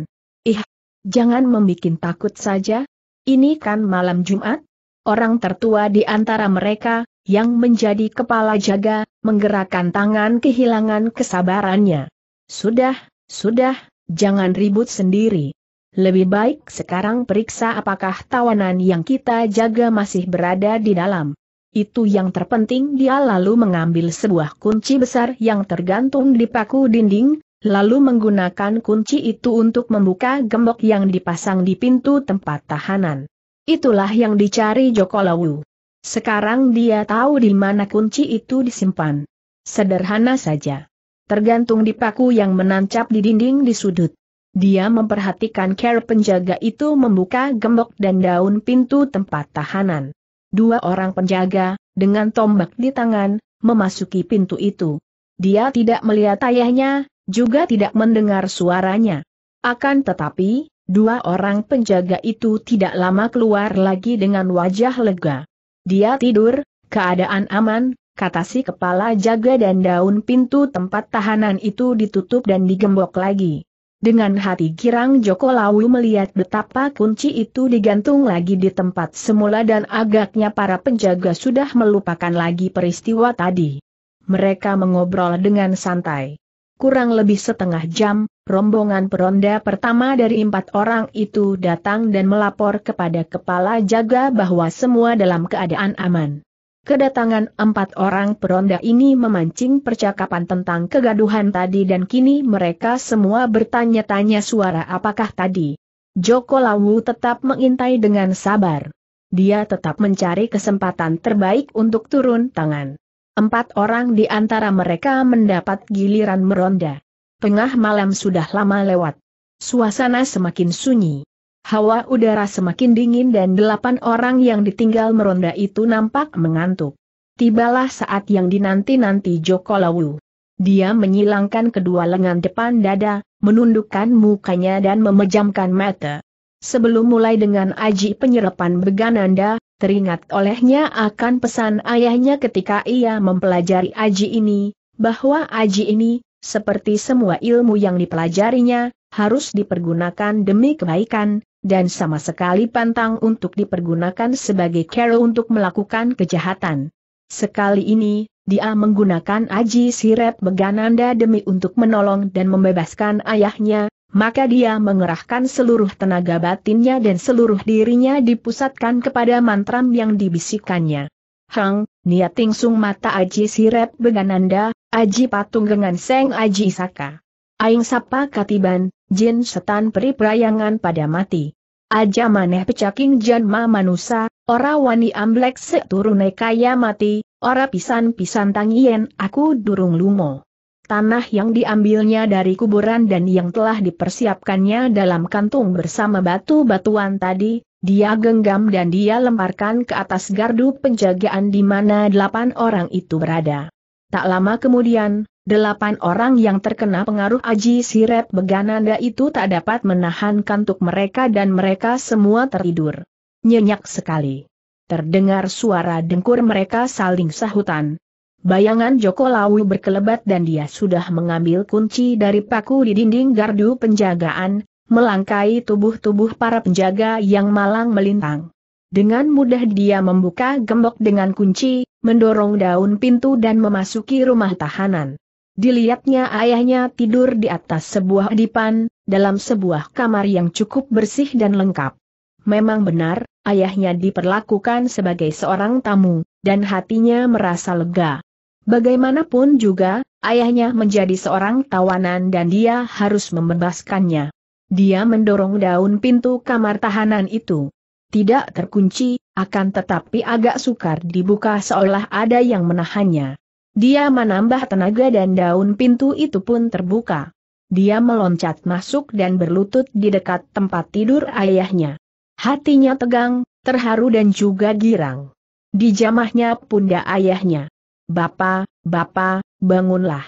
Ih, jangan membuat takut saja. Ini kan malam Jumat? Orang tertua di antara mereka, yang menjadi kepala jaga, menggerakkan tangan kehilangan kesabarannya. Sudah, sudah, jangan ribut sendiri. Lebih baik sekarang periksa apakah tawanan yang kita jaga masih berada di dalam. Itu yang terpenting dia lalu mengambil sebuah kunci besar yang tergantung di paku dinding, lalu menggunakan kunci itu untuk membuka gembok yang dipasang di pintu tempat tahanan. Itulah yang dicari Joko Lawu. Sekarang dia tahu di mana kunci itu disimpan. Sederhana saja. Tergantung di paku yang menancap di dinding di sudut. Dia memperhatikan care penjaga itu membuka gembok dan daun pintu tempat tahanan dua orang penjaga, dengan tombak di tangan, memasuki pintu itu. Dia tidak melihat ayahnya, juga tidak mendengar suaranya. Akan tetapi, dua orang penjaga itu tidak lama keluar lagi dengan wajah lega. Dia tidur, keadaan aman, kata si kepala jaga dan daun pintu tempat tahanan itu ditutup dan digembok lagi. Dengan hati girang Joko Lawu melihat betapa kunci itu digantung lagi di tempat semula dan agaknya para penjaga sudah melupakan lagi peristiwa tadi. Mereka mengobrol dengan santai. Kurang lebih setengah jam, rombongan peronda pertama dari empat orang itu datang dan melapor kepada kepala jaga bahwa semua dalam keadaan aman. Kedatangan empat orang peronda ini memancing percakapan tentang kegaduhan tadi dan kini mereka semua bertanya-tanya suara apakah tadi. Joko Lawu tetap mengintai dengan sabar. Dia tetap mencari kesempatan terbaik untuk turun tangan. Empat orang di antara mereka mendapat giliran meronda. Tengah malam sudah lama lewat. Suasana semakin sunyi. Hawa udara semakin dingin dan delapan orang yang ditinggal meronda itu nampak mengantuk. Tibalah saat yang dinanti-nanti Joko Lawu. Dia menyilangkan kedua lengan depan dada, menundukkan mukanya dan memejamkan mata. Sebelum mulai dengan aji penyerapan Begananda, teringat olehnya akan pesan ayahnya ketika ia mempelajari aji ini, bahwa aji ini, seperti semua ilmu yang dipelajarinya, harus dipergunakan demi kebaikan, dan sama sekali pantang untuk dipergunakan sebagai kero untuk melakukan kejahatan. Sekali ini, dia menggunakan aji siret Begananda demi untuk menolong dan membebaskan ayahnya, maka dia mengerahkan seluruh tenaga batinnya dan seluruh dirinya dipusatkan kepada mantram yang dibisikannya. Hang, niat tingsung mata aji siret Begananda, aji patung dengan seng aji Isaka. Aing sapa katiban, jin setan peri perayangan pada mati. Aja maneh pecaking janma manusa, ora wani amblek seturune kaya mati, ora pisan-pisan tangien aku durung lumo. Tanah yang diambilnya dari kuburan dan yang telah dipersiapkannya dalam kantung bersama batu-batuan tadi, dia genggam dan dia lemparkan ke atas gardu penjagaan di mana delapan orang itu berada. Tak lama kemudian, Delapan orang yang terkena pengaruh Aji Sirep Begananda itu tak dapat menahan kantuk mereka dan mereka semua tertidur. Nyenyak sekali. Terdengar suara dengkur mereka saling sahutan. Bayangan Joko Lawu berkelebat dan dia sudah mengambil kunci dari paku di dinding gardu penjagaan, melangkai tubuh-tubuh para penjaga yang malang melintang. Dengan mudah dia membuka gembok dengan kunci, mendorong daun pintu dan memasuki rumah tahanan. Dilihatnya ayahnya tidur di atas sebuah dipan, dalam sebuah kamar yang cukup bersih dan lengkap. Memang benar, ayahnya diperlakukan sebagai seorang tamu, dan hatinya merasa lega. Bagaimanapun juga, ayahnya menjadi seorang tawanan dan dia harus membebaskannya. Dia mendorong daun pintu kamar tahanan itu. Tidak terkunci, akan tetapi agak sukar dibuka seolah ada yang menahannya. Dia menambah tenaga dan daun pintu itu pun terbuka. Dia meloncat masuk dan berlutut di dekat tempat tidur ayahnya. Hatinya tegang, terharu dan juga girang. Di Dijamahnya pundak ayahnya. Bapa, bapa, bangunlah.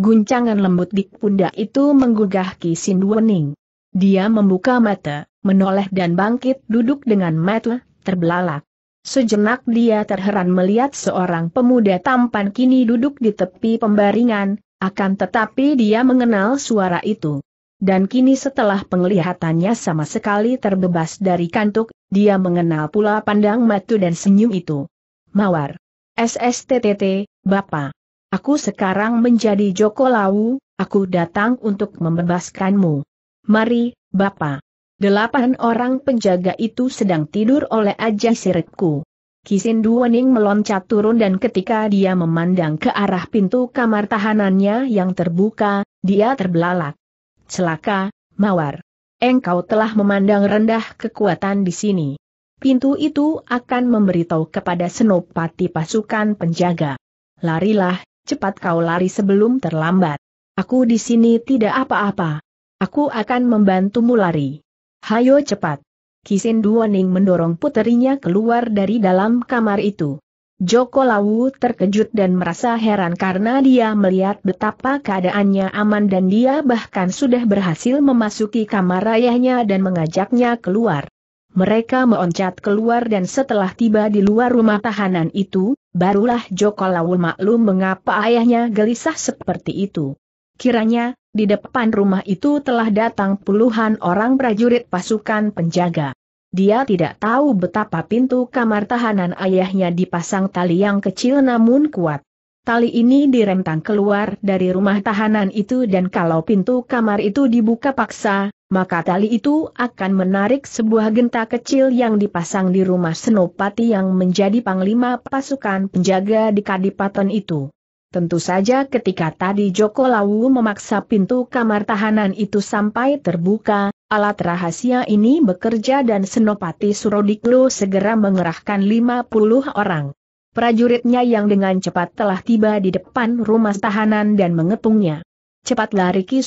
Guncangan lembut di pundak itu menggugah Kisin Wening. Dia membuka mata, menoleh dan bangkit duduk dengan mata terbelalak sejenak dia terheran melihat seorang pemuda tampan kini duduk di tepi pembaringan, akan tetapi dia mengenal suara itu. Dan kini setelah penglihatannya sama sekali terbebas dari kantuk, dia mengenal pula pandang matu dan senyum itu. Mawar. SSTTT, Bapak. Aku sekarang menjadi Joko Lawu. aku datang untuk membebaskanmu. Mari, Bapak. Delapan orang penjaga itu sedang tidur oleh aja siritku. Kisin Duwening meloncat turun dan ketika dia memandang ke arah pintu kamar tahanannya yang terbuka, dia terbelalak. Celaka, Mawar. Engkau telah memandang rendah kekuatan di sini. Pintu itu akan memberitahu kepada senopati pasukan penjaga. Larilah, cepat kau lari sebelum terlambat. Aku di sini tidak apa-apa. Aku akan membantumu lari. Hayo cepat. Kisin Duoning mendorong puterinya keluar dari dalam kamar itu. Joko Lawu terkejut dan merasa heran karena dia melihat betapa keadaannya aman dan dia bahkan sudah berhasil memasuki kamar ayahnya dan mengajaknya keluar. Mereka meloncat keluar dan setelah tiba di luar rumah tahanan itu, barulah Joko Lawu maklum mengapa ayahnya gelisah seperti itu. Kiranya, di depan rumah itu telah datang puluhan orang prajurit pasukan penjaga. Dia tidak tahu betapa pintu kamar tahanan ayahnya dipasang tali yang kecil namun kuat. Tali ini direntang keluar dari rumah tahanan itu dan kalau pintu kamar itu dibuka paksa, maka tali itu akan menarik sebuah genta kecil yang dipasang di rumah Senopati yang menjadi panglima pasukan penjaga di Kadipaten itu. Tentu saja ketika tadi Joko Lawu memaksa pintu kamar tahanan itu sampai terbuka, alat rahasia ini bekerja dan Senopati Surodiklu segera mengerahkan 50 orang. Prajuritnya yang dengan cepat telah tiba di depan rumah tahanan dan mengepungnya. Cepat lari Ki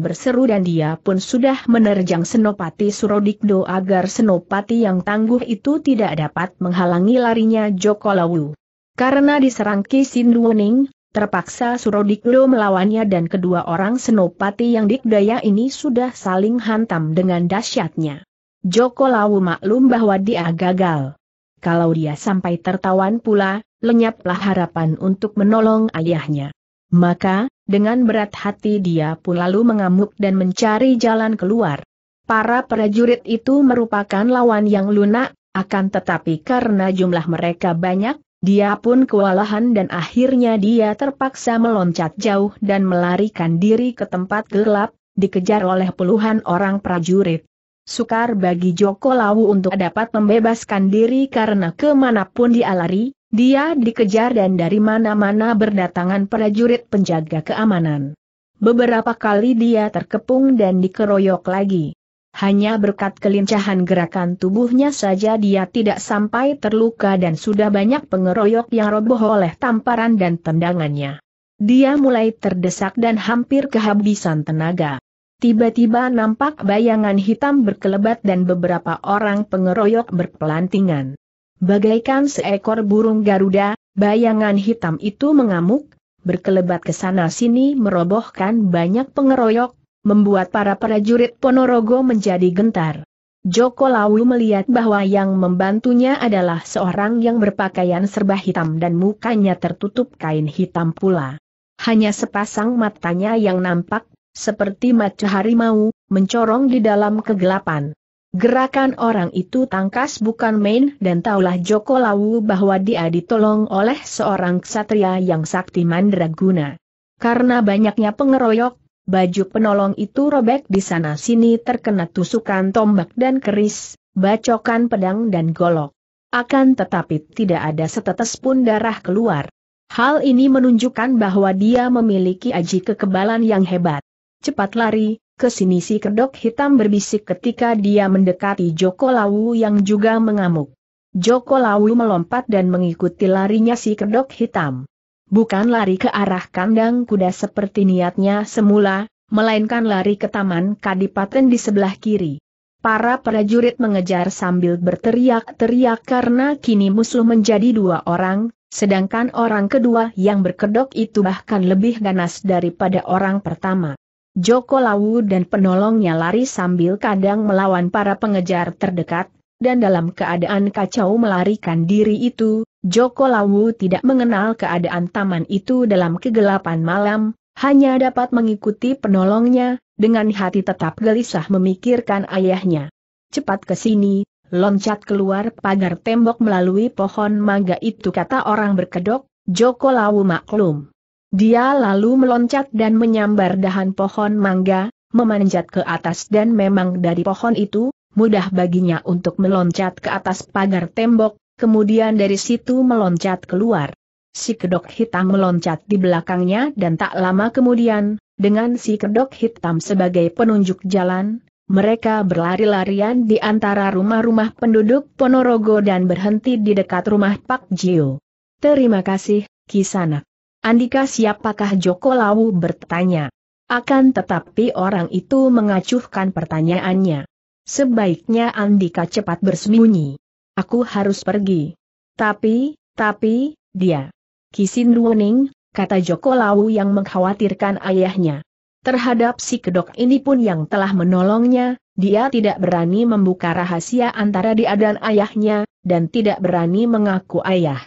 berseru dan dia pun sudah menerjang Senopati Surodikdo agar Senopati yang tangguh itu tidak dapat menghalangi larinya Joko Lawu. Karena diserang Kisin Luoning, terpaksa Surodikdo melawannya dan kedua orang senopati yang dikdaya ini sudah saling hantam dengan dahsyatnya. Joko Lawu maklum bahwa dia gagal. Kalau dia sampai tertawan pula, lenyaplah harapan untuk menolong ayahnya. Maka, dengan berat hati dia pun lalu mengamuk dan mencari jalan keluar. Para prajurit itu merupakan lawan yang lunak, akan tetapi karena jumlah mereka banyak, dia pun kewalahan dan akhirnya dia terpaksa meloncat jauh dan melarikan diri ke tempat gelap, dikejar oleh puluhan orang prajurit. Sukar bagi Joko Lawu untuk dapat membebaskan diri karena kemanapun dia lari, dia dikejar dan dari mana-mana berdatangan prajurit penjaga keamanan. Beberapa kali dia terkepung dan dikeroyok lagi hanya berkat kelincahan gerakan tubuhnya saja dia tidak sampai terluka dan sudah banyak pengeroyok yang roboh oleh tamparan dan tendangannya. Dia mulai terdesak dan hampir kehabisan tenaga. Tiba-tiba nampak bayangan hitam berkelebat dan beberapa orang pengeroyok berpelantingan. Bagaikan seekor burung Garuda, bayangan hitam itu mengamuk, berkelebat ke sana-sini merobohkan banyak pengeroyok, membuat para prajurit Ponorogo menjadi gentar. Joko Lawu melihat bahwa yang membantunya adalah seorang yang berpakaian serba hitam dan mukanya tertutup kain hitam pula. Hanya sepasang matanya yang nampak, seperti mata harimau, mencorong di dalam kegelapan. Gerakan orang itu tangkas bukan main dan taulah Joko Lawu bahwa dia ditolong oleh seorang ksatria yang sakti mandraguna. Karena banyaknya pengeroyok, Baju penolong itu robek di sana-sini terkena tusukan tombak dan keris, bacokan pedang dan golok. Akan tetapi tidak ada setetes pun darah keluar. Hal ini menunjukkan bahwa dia memiliki aji kekebalan yang hebat. Cepat lari, ke sini si kedok hitam berbisik ketika dia mendekati Joko Lawu yang juga mengamuk. Joko Lawu melompat dan mengikuti larinya si kedok hitam bukan lari ke arah kandang kuda seperti niatnya semula, melainkan lari ke taman kadipaten di sebelah kiri. Para prajurit mengejar sambil berteriak-teriak karena kini musuh menjadi dua orang, sedangkan orang kedua yang berkedok itu bahkan lebih ganas daripada orang pertama. Joko Lawu dan penolongnya lari sambil kadang melawan para pengejar terdekat, dan dalam keadaan kacau melarikan diri itu, Joko Lawu tidak mengenal keadaan taman itu dalam kegelapan malam, hanya dapat mengikuti penolongnya, dengan hati tetap gelisah memikirkan ayahnya. Cepat ke sini, loncat keluar pagar tembok melalui pohon mangga itu kata orang berkedok, Joko Lawu maklum. Dia lalu meloncat dan menyambar dahan pohon mangga, memanjat ke atas dan memang dari pohon itu, mudah baginya untuk meloncat ke atas pagar tembok, kemudian dari situ meloncat keluar. Si kedok hitam meloncat di belakangnya dan tak lama kemudian, dengan si kedok hitam sebagai penunjuk jalan, mereka berlari-larian di antara rumah-rumah penduduk Ponorogo dan berhenti di dekat rumah Pak Jio. Terima kasih, Kisanak. Andika siapakah Joko Lawu bertanya. Akan tetapi orang itu mengacuhkan pertanyaannya. Sebaiknya Andika cepat bersembunyi. Aku harus pergi. Tapi, tapi, dia. Kisin Ruoning, kata Joko Lau yang mengkhawatirkan ayahnya. Terhadap si kedok ini pun yang telah menolongnya, dia tidak berani membuka rahasia antara dia dan ayahnya, dan tidak berani mengaku ayah.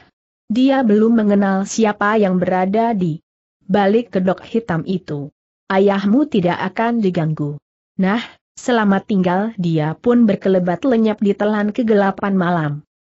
Dia belum mengenal siapa yang berada di balik kedok hitam itu. Ayahmu tidak akan diganggu. Nah, Selamat tinggal dia pun berkelebat lenyap di telan kegelapan malam.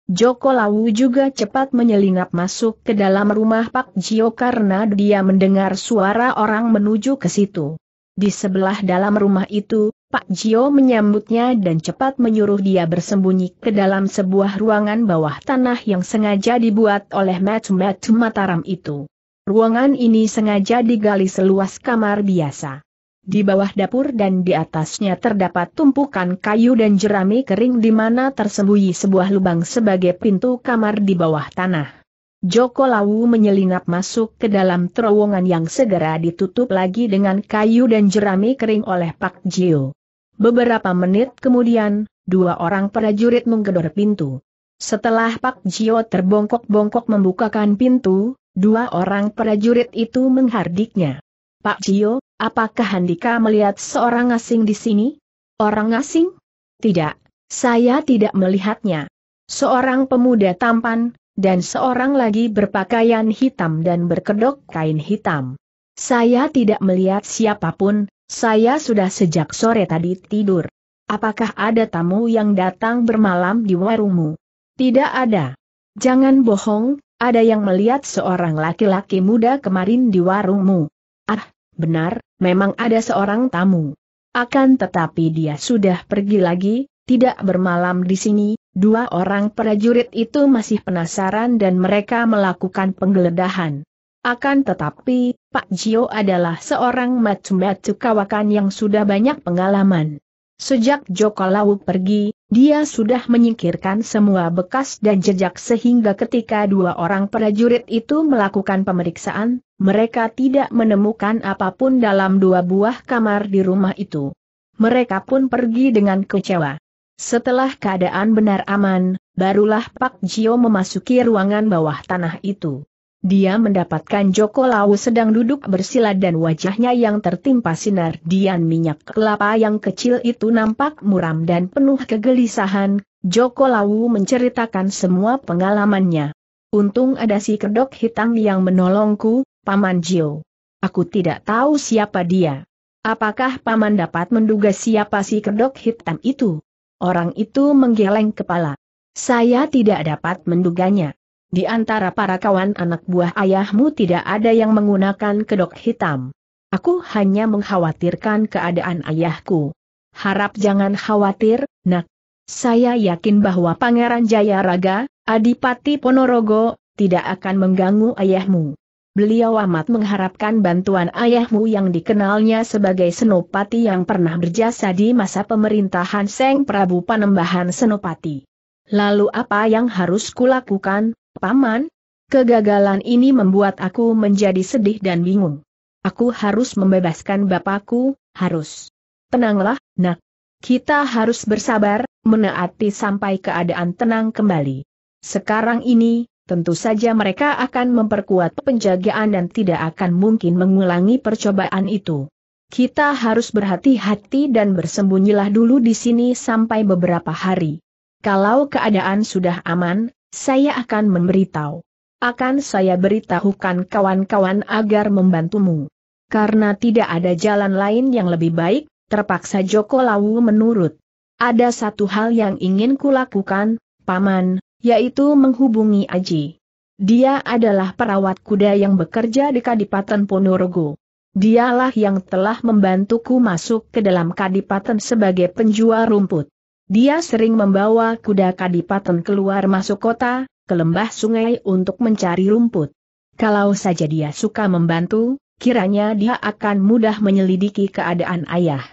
Joko Lawu juga cepat menyelinap masuk ke dalam rumah Pak Jio karena dia mendengar suara orang menuju ke situ. Di sebelah dalam rumah itu, Pak Jio menyambutnya dan cepat menyuruh dia bersembunyi ke dalam sebuah ruangan bawah tanah yang sengaja dibuat oleh Matu-Matu Mataram itu. Ruangan ini sengaja digali seluas kamar biasa. Di bawah dapur dan di atasnya terdapat tumpukan kayu dan jerami kering di mana tersembunyi sebuah lubang sebagai pintu kamar di bawah tanah. Joko Lawu menyelinap masuk ke dalam terowongan yang segera ditutup lagi dengan kayu dan jerami kering oleh Pak Jio. Beberapa menit kemudian, dua orang prajurit menggedor pintu. Setelah Pak Jio terbongkok-bongkok membukakan pintu, dua orang prajurit itu menghardiknya. Pak Cio, apakah Handika melihat seorang asing di sini? Orang asing? Tidak, saya tidak melihatnya. Seorang pemuda tampan, dan seorang lagi berpakaian hitam dan berkedok kain hitam. Saya tidak melihat siapapun, saya sudah sejak sore tadi tidur. Apakah ada tamu yang datang bermalam di warungmu? Tidak ada. Jangan bohong, ada yang melihat seorang laki-laki muda kemarin di warungmu. Ah, benar, memang ada seorang tamu. Akan tetapi dia sudah pergi lagi, tidak bermalam di sini, dua orang prajurit itu masih penasaran dan mereka melakukan penggeledahan. Akan tetapi, Pak Jio adalah seorang macu-macu kawakan yang sudah banyak pengalaman. Sejak Joko Lawu pergi, dia sudah menyingkirkan semua bekas dan jejak sehingga ketika dua orang prajurit itu melakukan pemeriksaan, mereka tidak menemukan apapun dalam dua buah kamar di rumah itu. Mereka pun pergi dengan kecewa. Setelah keadaan benar aman, barulah Pak Jio memasuki ruangan bawah tanah itu. Dia mendapatkan Joko Lau sedang duduk bersila dan wajahnya yang tertimpa sinar dian minyak kelapa yang kecil itu nampak muram dan penuh kegelisahan. Joko Lau menceritakan semua pengalamannya. Untung ada si kedok hitam yang menolongku, Paman Jio. Aku tidak tahu siapa dia. Apakah Paman dapat menduga siapa si kedok hitam itu? Orang itu menggeleng kepala. Saya tidak dapat menduganya. Di antara para kawan anak buah ayahmu tidak ada yang menggunakan kedok hitam. Aku hanya mengkhawatirkan keadaan ayahku. Harap jangan khawatir, nak. Saya yakin bahwa Pangeran Jayaraga, Adipati Ponorogo, tidak akan mengganggu ayahmu. Beliau amat mengharapkan bantuan ayahmu yang dikenalnya sebagai Senopati yang pernah berjasa di masa pemerintahan Seng Prabu Panembahan Senopati. Lalu apa yang harus kulakukan? Paman, kegagalan ini membuat aku menjadi sedih dan bingung. Aku harus membebaskan bapakku, harus. Tenanglah, nak. Kita harus bersabar, menaati sampai keadaan tenang kembali. Sekarang ini, tentu saja mereka akan memperkuat penjagaan dan tidak akan mungkin mengulangi percobaan itu. Kita harus berhati-hati dan bersembunyilah dulu di sini sampai beberapa hari. Kalau keadaan sudah aman, saya akan memberitahu. Akan saya beritahukan kawan-kawan agar membantumu. Karena tidak ada jalan lain yang lebih baik, terpaksa Joko Lawu menurut. Ada satu hal yang ingin kulakukan, Paman, yaitu menghubungi Aji. Dia adalah perawat kuda yang bekerja di Kadipaten Ponorogo. Dialah yang telah membantuku masuk ke dalam Kadipaten sebagai penjual rumput. Dia sering membawa kuda kadipaten keluar masuk kota, ke lembah sungai untuk mencari rumput. Kalau saja dia suka membantu, kiranya dia akan mudah menyelidiki keadaan ayah.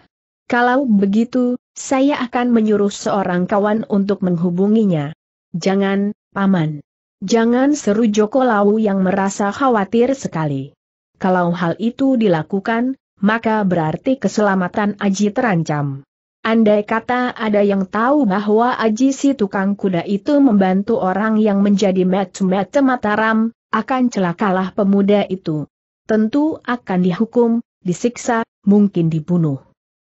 Kalau begitu, saya akan menyuruh seorang kawan untuk menghubunginya. Jangan, Paman. Jangan seru Joko Lau yang merasa khawatir sekali. Kalau hal itu dilakukan, maka berarti keselamatan Aji terancam. Andai kata ada yang tahu bahwa Aji si tukang kuda itu membantu orang yang menjadi macam-macam mataram, akan celakalah pemuda itu. Tentu akan dihukum, disiksa, mungkin dibunuh.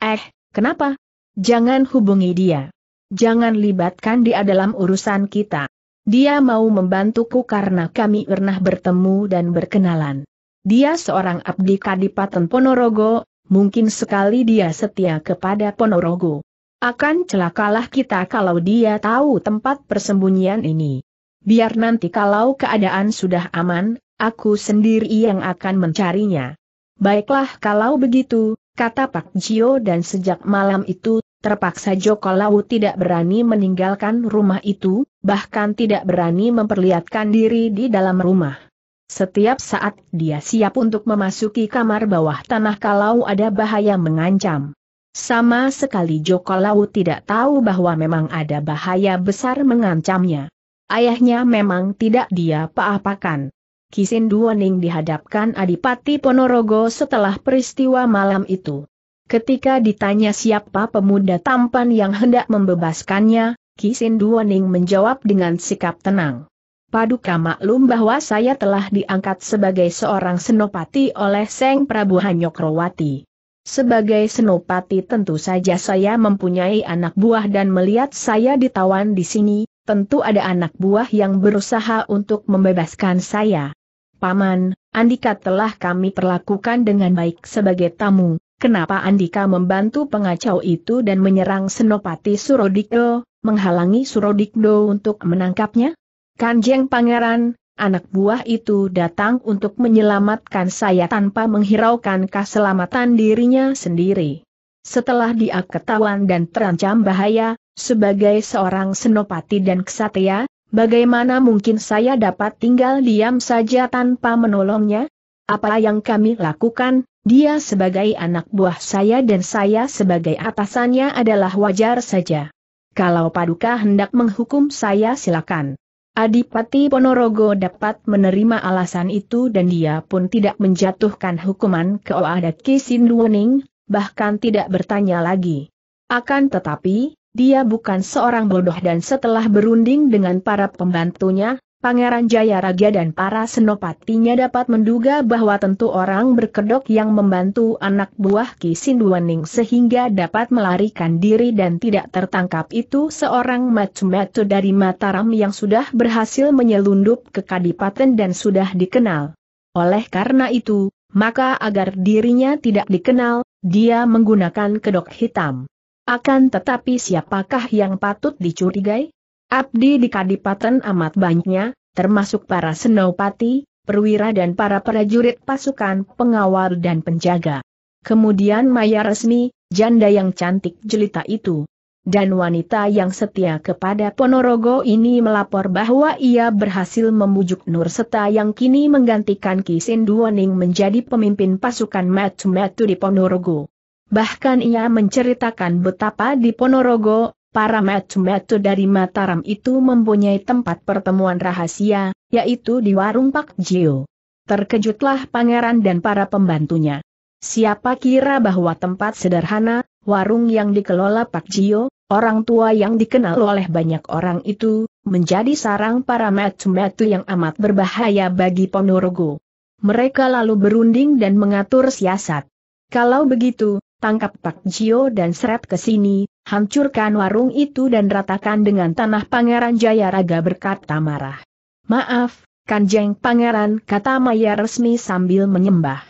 Eh, kenapa? Jangan hubungi dia. Jangan libatkan dia dalam urusan kita. Dia mau membantuku karena kami pernah bertemu dan berkenalan. Dia seorang abdi Kadipaten Ponorogo, mungkin sekali dia setia kepada Ponorogo. Akan celakalah kita kalau dia tahu tempat persembunyian ini. Biar nanti kalau keadaan sudah aman, aku sendiri yang akan mencarinya. Baiklah kalau begitu, kata Pak Jio dan sejak malam itu, terpaksa Joko Lau tidak berani meninggalkan rumah itu, bahkan tidak berani memperlihatkan diri di dalam rumah. Setiap saat dia siap untuk memasuki kamar bawah tanah kalau ada bahaya mengancam. Sama sekali Joko Lau tidak tahu bahwa memang ada bahaya besar mengancamnya. Ayahnya memang tidak dia apa-apakan. Kisin Duoning dihadapkan Adipati Ponorogo setelah peristiwa malam itu. Ketika ditanya siapa pemuda tampan yang hendak membebaskannya, Kisin Duoning menjawab dengan sikap tenang. Paduka maklum bahwa saya telah diangkat sebagai seorang senopati oleh Seng Prabu Hanyokrowati. Sebagai senopati tentu saja saya mempunyai anak buah dan melihat saya ditawan di sini, tentu ada anak buah yang berusaha untuk membebaskan saya. Paman, Andika telah kami perlakukan dengan baik sebagai tamu, Kenapa Andika membantu pengacau itu dan menyerang Senopati Surodikdo, menghalangi Surodikdo untuk menangkapnya? Kanjeng Pangeran, anak buah itu datang untuk menyelamatkan saya tanpa menghiraukan keselamatan dirinya sendiri. Setelah dia ketahuan dan terancam bahaya, sebagai seorang senopati dan kesatria, bagaimana mungkin saya dapat tinggal diam saja tanpa menolongnya? Apa yang kami lakukan, dia sebagai anak buah saya dan saya sebagai atasannya adalah wajar saja. Kalau paduka hendak menghukum saya silakan. Adipati Ponorogo dapat menerima alasan itu dan dia pun tidak menjatuhkan hukuman ke Oadat Kisinduoning, bahkan tidak bertanya lagi. Akan tetapi, dia bukan seorang bodoh dan setelah berunding dengan para pembantunya, Pangeran Jayaraja dan para senopatinya dapat menduga bahwa tentu orang berkedok yang membantu anak buah Ki Sinduaning sehingga dapat melarikan diri dan tidak tertangkap itu seorang macu-macu dari Mataram yang sudah berhasil menyelundup ke Kadipaten dan sudah dikenal. Oleh karena itu, maka agar dirinya tidak dikenal, dia menggunakan kedok hitam. Akan tetapi siapakah yang patut dicurigai? Abdi di Kadipaten amat banyaknya, termasuk para senopati, perwira dan para prajurit pasukan pengawal dan penjaga. Kemudian Maya Resmi, janda yang cantik jelita itu. Dan wanita yang setia kepada Ponorogo ini melapor bahwa ia berhasil membujuk Nur Seta yang kini menggantikan Kisin Duoning menjadi pemimpin pasukan Matu-Matu di Ponorogo. Bahkan ia menceritakan betapa di Ponorogo, para macu-macu dari Mataram itu mempunyai tempat pertemuan rahasia, yaitu di warung Pak Jio. Terkejutlah pangeran dan para pembantunya. Siapa kira bahwa tempat sederhana, warung yang dikelola Pak Jio, orang tua yang dikenal oleh banyak orang itu, menjadi sarang para macu-macu yang amat berbahaya bagi Ponorogo. Mereka lalu berunding dan mengatur siasat. Kalau begitu, tangkap Pak Jio dan seret ke sini, hancurkan warung itu dan ratakan dengan tanah Pangeran Jayaraga berkata marah. Maaf, Kanjeng Pangeran kata Maya resmi sambil menyembah.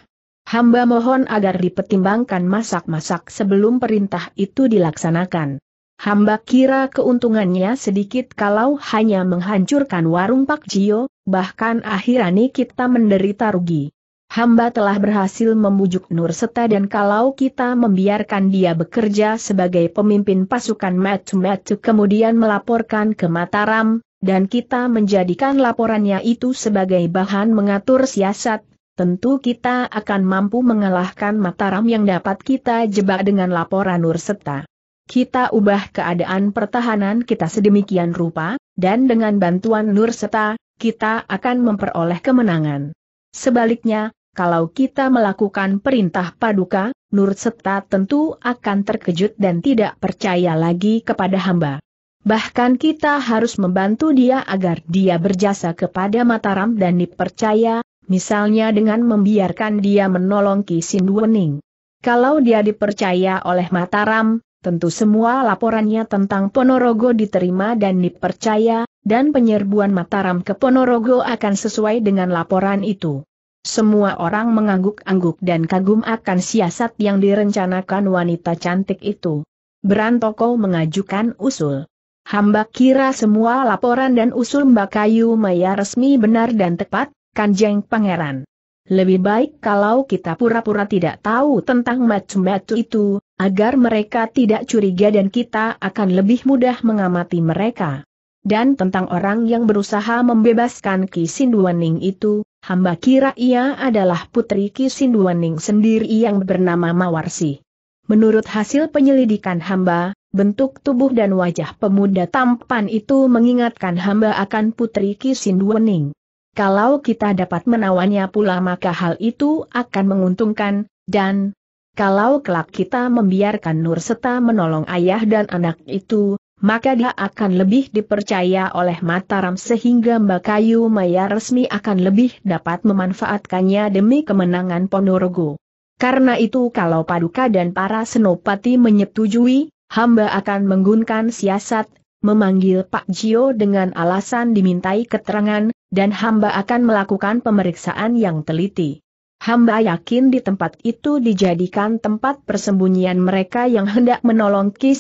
Hamba mohon agar dipertimbangkan masak-masak sebelum perintah itu dilaksanakan. Hamba kira keuntungannya sedikit kalau hanya menghancurkan warung Pak Jio, bahkan akhirnya kita menderita rugi. Hamba telah berhasil membujuk Nur Seta dan kalau kita membiarkan dia bekerja sebagai pemimpin pasukan Matu-Matu kemudian melaporkan ke Mataram, dan kita menjadikan laporannya itu sebagai bahan mengatur siasat, tentu kita akan mampu mengalahkan Mataram yang dapat kita jebak dengan laporan Nur Seta. Kita ubah keadaan pertahanan kita sedemikian rupa, dan dengan bantuan Nur Seta, kita akan memperoleh kemenangan. Sebaliknya, kalau kita melakukan perintah paduka, Nur Seta tentu akan terkejut dan tidak percaya lagi kepada hamba. Bahkan kita harus membantu dia agar dia berjasa kepada Mataram dan dipercaya, misalnya dengan membiarkan dia menolong Ki Sinduening. Kalau dia dipercaya oleh Mataram, tentu semua laporannya tentang Ponorogo diterima dan dipercaya, dan penyerbuan Mataram ke Ponorogo akan sesuai dengan laporan itu. Semua orang mengangguk-angguk dan kagum akan siasat yang direncanakan wanita cantik itu. Berantoko mengajukan usul. Hamba kira semua laporan dan usul Mbak Kayu Maya resmi benar dan tepat, Kanjeng Pangeran. Lebih baik kalau kita pura-pura tidak tahu tentang macu-macu itu, agar mereka tidak curiga dan kita akan lebih mudah mengamati mereka. Dan tentang orang yang berusaha membebaskan Ki Sinduaning itu, hamba kira ia adalah putri Kisinduaning sendiri yang bernama Mawarsi. Menurut hasil penyelidikan hamba, bentuk tubuh dan wajah pemuda tampan itu mengingatkan hamba akan putri Kisinduaning. Kalau kita dapat menawannya pula maka hal itu akan menguntungkan, dan kalau kelak kita membiarkan Nur Seta menolong ayah dan anak itu, maka dia akan lebih dipercaya oleh Mataram sehingga Mbak Kayu Maya resmi akan lebih dapat memanfaatkannya demi kemenangan Ponorogo. Karena itu kalau Paduka dan para senopati menyetujui, hamba akan menggunakan siasat, memanggil Pak Jio dengan alasan dimintai keterangan, dan hamba akan melakukan pemeriksaan yang teliti. Hamba yakin di tempat itu dijadikan tempat persembunyian mereka yang hendak menolong Ki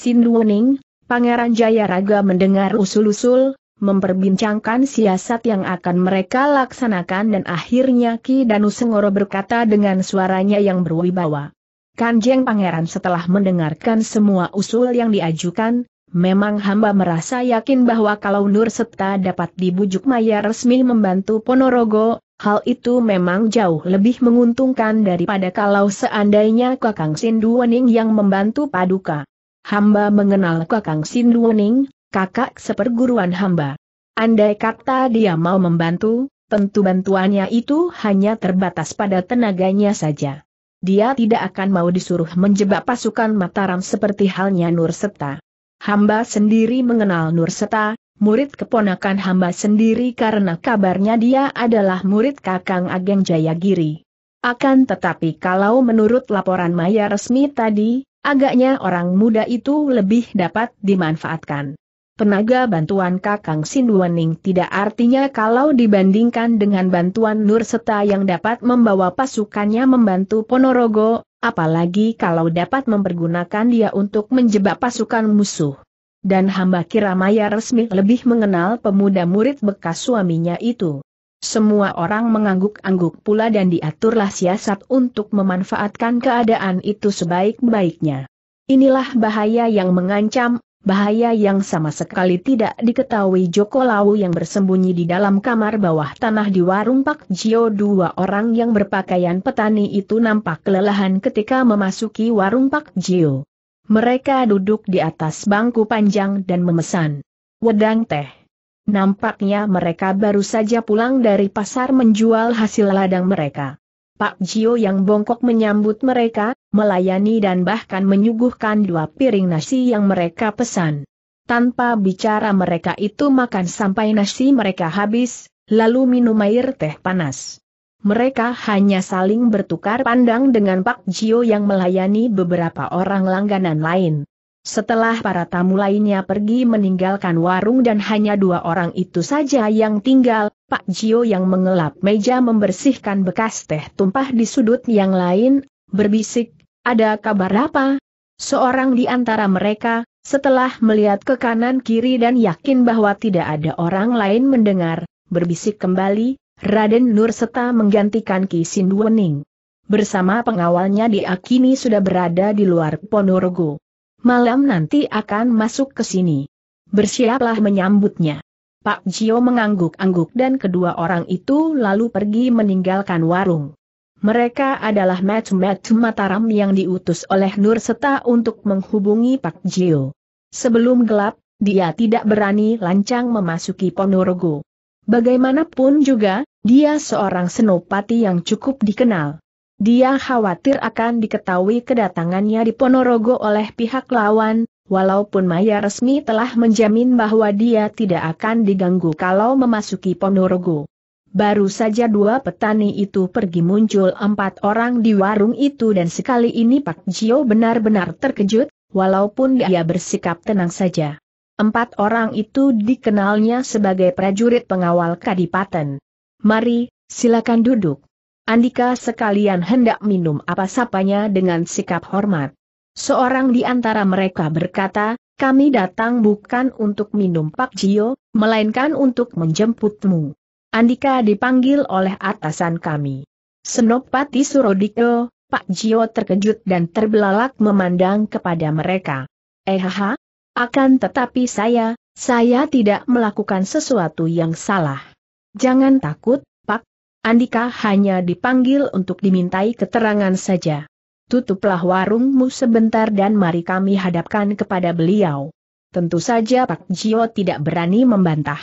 Pangeran Jayaraga mendengar usul-usul, memperbincangkan siasat yang akan mereka laksanakan dan akhirnya Ki Danu Sengoro berkata dengan suaranya yang berwibawa. Kanjeng Pangeran setelah mendengarkan semua usul yang diajukan, memang hamba merasa yakin bahwa kalau Nur Seta dapat dibujuk Maya resmi membantu Ponorogo, hal itu memang jauh lebih menguntungkan daripada kalau seandainya Kakang Wening yang membantu Paduka hamba mengenal Kakang Sinduoning, kakak seperguruan hamba. Andai kata dia mau membantu, tentu bantuannya itu hanya terbatas pada tenaganya saja. Dia tidak akan mau disuruh menjebak pasukan Mataram seperti halnya Nurseta. Hamba sendiri mengenal Nurseta, murid keponakan hamba sendiri karena kabarnya dia adalah murid Kakang Ageng Jayagiri. Akan tetapi kalau menurut laporan Maya resmi tadi, Agaknya orang muda itu lebih dapat dimanfaatkan. Penaga bantuan Kakang Sinduaning tidak artinya kalau dibandingkan dengan bantuan Nur Seta yang dapat membawa pasukannya membantu Ponorogo, apalagi kalau dapat mempergunakan dia untuk menjebak pasukan musuh. Dan hamba Kiramaya resmi lebih mengenal pemuda murid bekas suaminya itu. Semua orang mengangguk-angguk pula dan diaturlah siasat untuk memanfaatkan keadaan itu sebaik-baiknya. Inilah bahaya yang mengancam, bahaya yang sama sekali tidak diketahui Joko Lau yang bersembunyi di dalam kamar bawah tanah di warung Pak Jio. Dua orang yang berpakaian petani itu nampak kelelahan ketika memasuki warung Pak Jio. Mereka duduk di atas bangku panjang dan memesan wedang teh. Nampaknya mereka baru saja pulang dari pasar menjual hasil ladang mereka. Pak Jio yang bongkok menyambut mereka, melayani dan bahkan menyuguhkan dua piring nasi yang mereka pesan. Tanpa bicara mereka itu makan sampai nasi mereka habis, lalu minum air teh panas. Mereka hanya saling bertukar pandang dengan Pak Jio yang melayani beberapa orang langganan lain. Setelah para tamu lainnya pergi meninggalkan warung dan hanya dua orang itu saja yang tinggal, Pak Jio yang mengelap meja membersihkan bekas teh tumpah di sudut yang lain, berbisik, ada kabar apa? Seorang di antara mereka, setelah melihat ke kanan kiri dan yakin bahwa tidak ada orang lain mendengar, berbisik kembali, Raden Nur serta menggantikan Ki Sinduening. Bersama pengawalnya diakini sudah berada di luar Ponorogo. Malam nanti akan masuk ke sini. Bersiaplah menyambutnya. Pak Jio mengangguk-angguk dan kedua orang itu lalu pergi meninggalkan warung. Mereka adalah Match-Match Mataram yang diutus oleh Nur Seta untuk menghubungi Pak Jio. Sebelum gelap, dia tidak berani lancang memasuki Ponorogo. Bagaimanapun juga, dia seorang senopati yang cukup dikenal. Dia khawatir akan diketahui kedatangannya di Ponorogo oleh pihak lawan, walaupun Maya resmi telah menjamin bahwa dia tidak akan diganggu kalau memasuki Ponorogo. Baru saja dua petani itu pergi muncul empat orang di warung itu dan sekali ini Pak Jio benar-benar terkejut, walaupun dia bersikap tenang saja. Empat orang itu dikenalnya sebagai prajurit pengawal Kadipaten. Mari, silakan duduk. Andika sekalian hendak minum apa sapanya dengan sikap hormat. Seorang di antara mereka berkata, kami datang bukan untuk minum Pak Jio, melainkan untuk menjemputmu. Andika dipanggil oleh atasan kami. Senopati Surodikyo, Pak Jio terkejut dan terbelalak memandang kepada mereka. Eh ha? akan tetapi saya, saya tidak melakukan sesuatu yang salah. Jangan takut, Andika hanya dipanggil untuk dimintai keterangan saja. Tutuplah warungmu sebentar dan mari kami hadapkan kepada beliau. Tentu saja Pak Jio tidak berani membantah.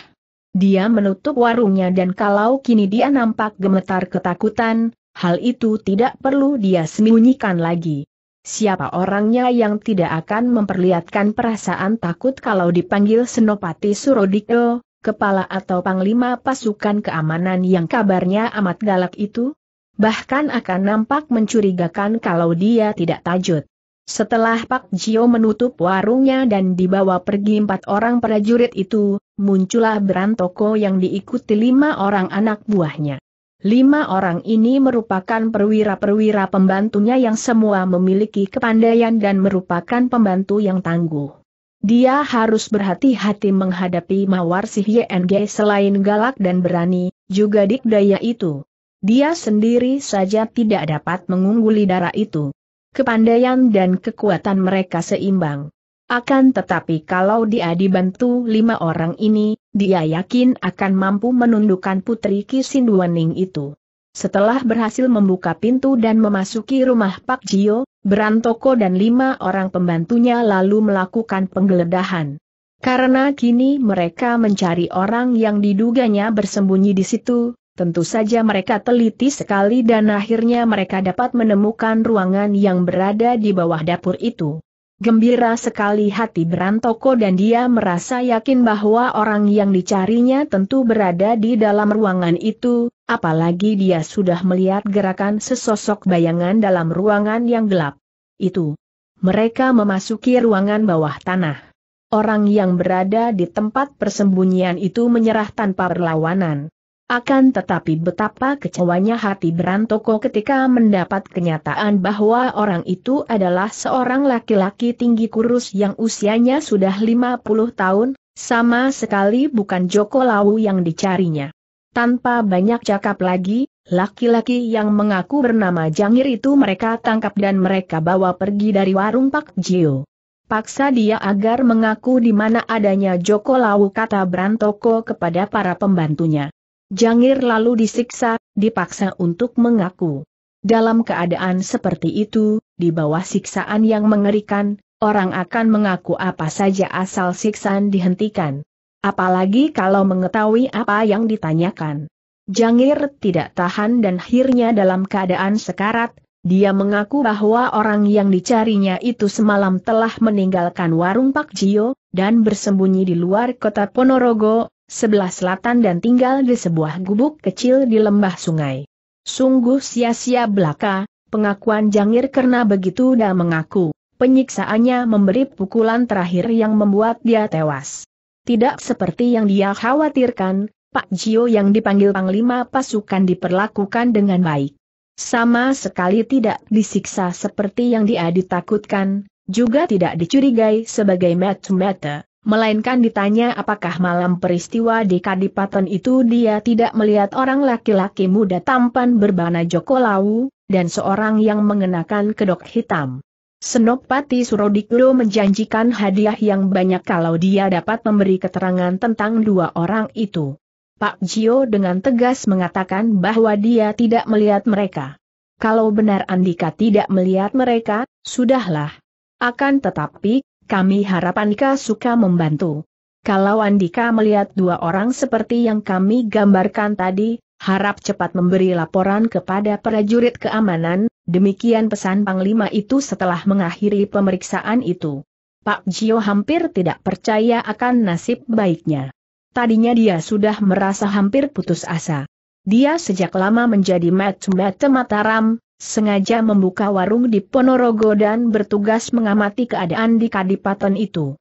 Dia menutup warungnya dan kalau kini dia nampak gemetar ketakutan, hal itu tidak perlu dia sembunyikan lagi. Siapa orangnya yang tidak akan memperlihatkan perasaan takut kalau dipanggil Senopati Surodiko, kepala atau panglima pasukan keamanan yang kabarnya amat galak itu? Bahkan akan nampak mencurigakan kalau dia tidak tajud. Setelah Pak Jio menutup warungnya dan dibawa pergi empat orang prajurit itu, muncullah Berantoko yang diikuti lima orang anak buahnya. Lima orang ini merupakan perwira-perwira pembantunya yang semua memiliki kepandaian dan merupakan pembantu yang tangguh. Dia harus berhati-hati menghadapi Mawar si YNG selain galak dan berani, juga dikdaya itu. Dia sendiri saja tidak dapat mengungguli darah itu. Kepandaian dan kekuatan mereka seimbang. Akan tetapi kalau dia dibantu lima orang ini, dia yakin akan mampu menundukkan Putri Kisinduaning itu. Setelah berhasil membuka pintu dan memasuki rumah Pak Jio, Berantoko dan lima orang pembantunya lalu melakukan penggeledahan. Karena kini mereka mencari orang yang diduganya bersembunyi di situ, tentu saja mereka teliti sekali dan akhirnya mereka dapat menemukan ruangan yang berada di bawah dapur itu. Gembira sekali hati Berantoko dan dia merasa yakin bahwa orang yang dicarinya tentu berada di dalam ruangan itu, apalagi dia sudah melihat gerakan sesosok bayangan dalam ruangan yang gelap. Itu. Mereka memasuki ruangan bawah tanah. Orang yang berada di tempat persembunyian itu menyerah tanpa perlawanan. Akan tetapi betapa kecewanya hati Brantoko ketika mendapat kenyataan bahwa orang itu adalah seorang laki-laki tinggi kurus yang usianya sudah 50 tahun, sama sekali bukan Joko Lau yang dicarinya. Tanpa banyak cakap lagi, laki-laki yang mengaku bernama Jangir itu mereka tangkap dan mereka bawa pergi dari warung Pak Jio. Paksa dia agar mengaku di mana adanya Joko Lau kata Brantoko kepada para pembantunya. Jangir lalu disiksa, dipaksa untuk mengaku. Dalam keadaan seperti itu, di bawah siksaan yang mengerikan, orang akan mengaku apa saja asal siksaan dihentikan. Apalagi kalau mengetahui apa yang ditanyakan. Jangir tidak tahan dan akhirnya dalam keadaan sekarat, dia mengaku bahwa orang yang dicarinya itu semalam telah meninggalkan warung Pak Jio, dan bersembunyi di luar kota Ponorogo, sebelah selatan dan tinggal di sebuah gubuk kecil di lembah sungai. Sungguh sia-sia belaka, pengakuan jangir karena begitu dah mengaku, penyiksaannya memberi pukulan terakhir yang membuat dia tewas. Tidak seperti yang dia khawatirkan, Pak Jio yang dipanggil Panglima Pasukan diperlakukan dengan baik. Sama sekali tidak disiksa seperti yang dia ditakutkan, juga tidak dicurigai sebagai mata-mata melainkan ditanya apakah malam peristiwa di Kadipaten itu dia tidak melihat orang laki-laki muda tampan berbana Joko Lawu, dan seorang yang mengenakan kedok hitam. Senopati Surodikdo menjanjikan hadiah yang banyak kalau dia dapat memberi keterangan tentang dua orang itu. Pak Jio dengan tegas mengatakan bahwa dia tidak melihat mereka. Kalau benar Andika tidak melihat mereka, sudahlah. Akan tetapi, kami harap Andika suka membantu. Kalau Andika melihat dua orang seperti yang kami gambarkan tadi, harap cepat memberi laporan kepada prajurit keamanan, demikian pesan Panglima itu setelah mengakhiri pemeriksaan itu. Pak Jio hampir tidak percaya akan nasib baiknya. Tadinya dia sudah merasa hampir putus asa. Dia sejak lama menjadi mata-mata Mataram, sengaja membuka warung di Ponorogo dan bertugas mengamati keadaan di kadipaten itu.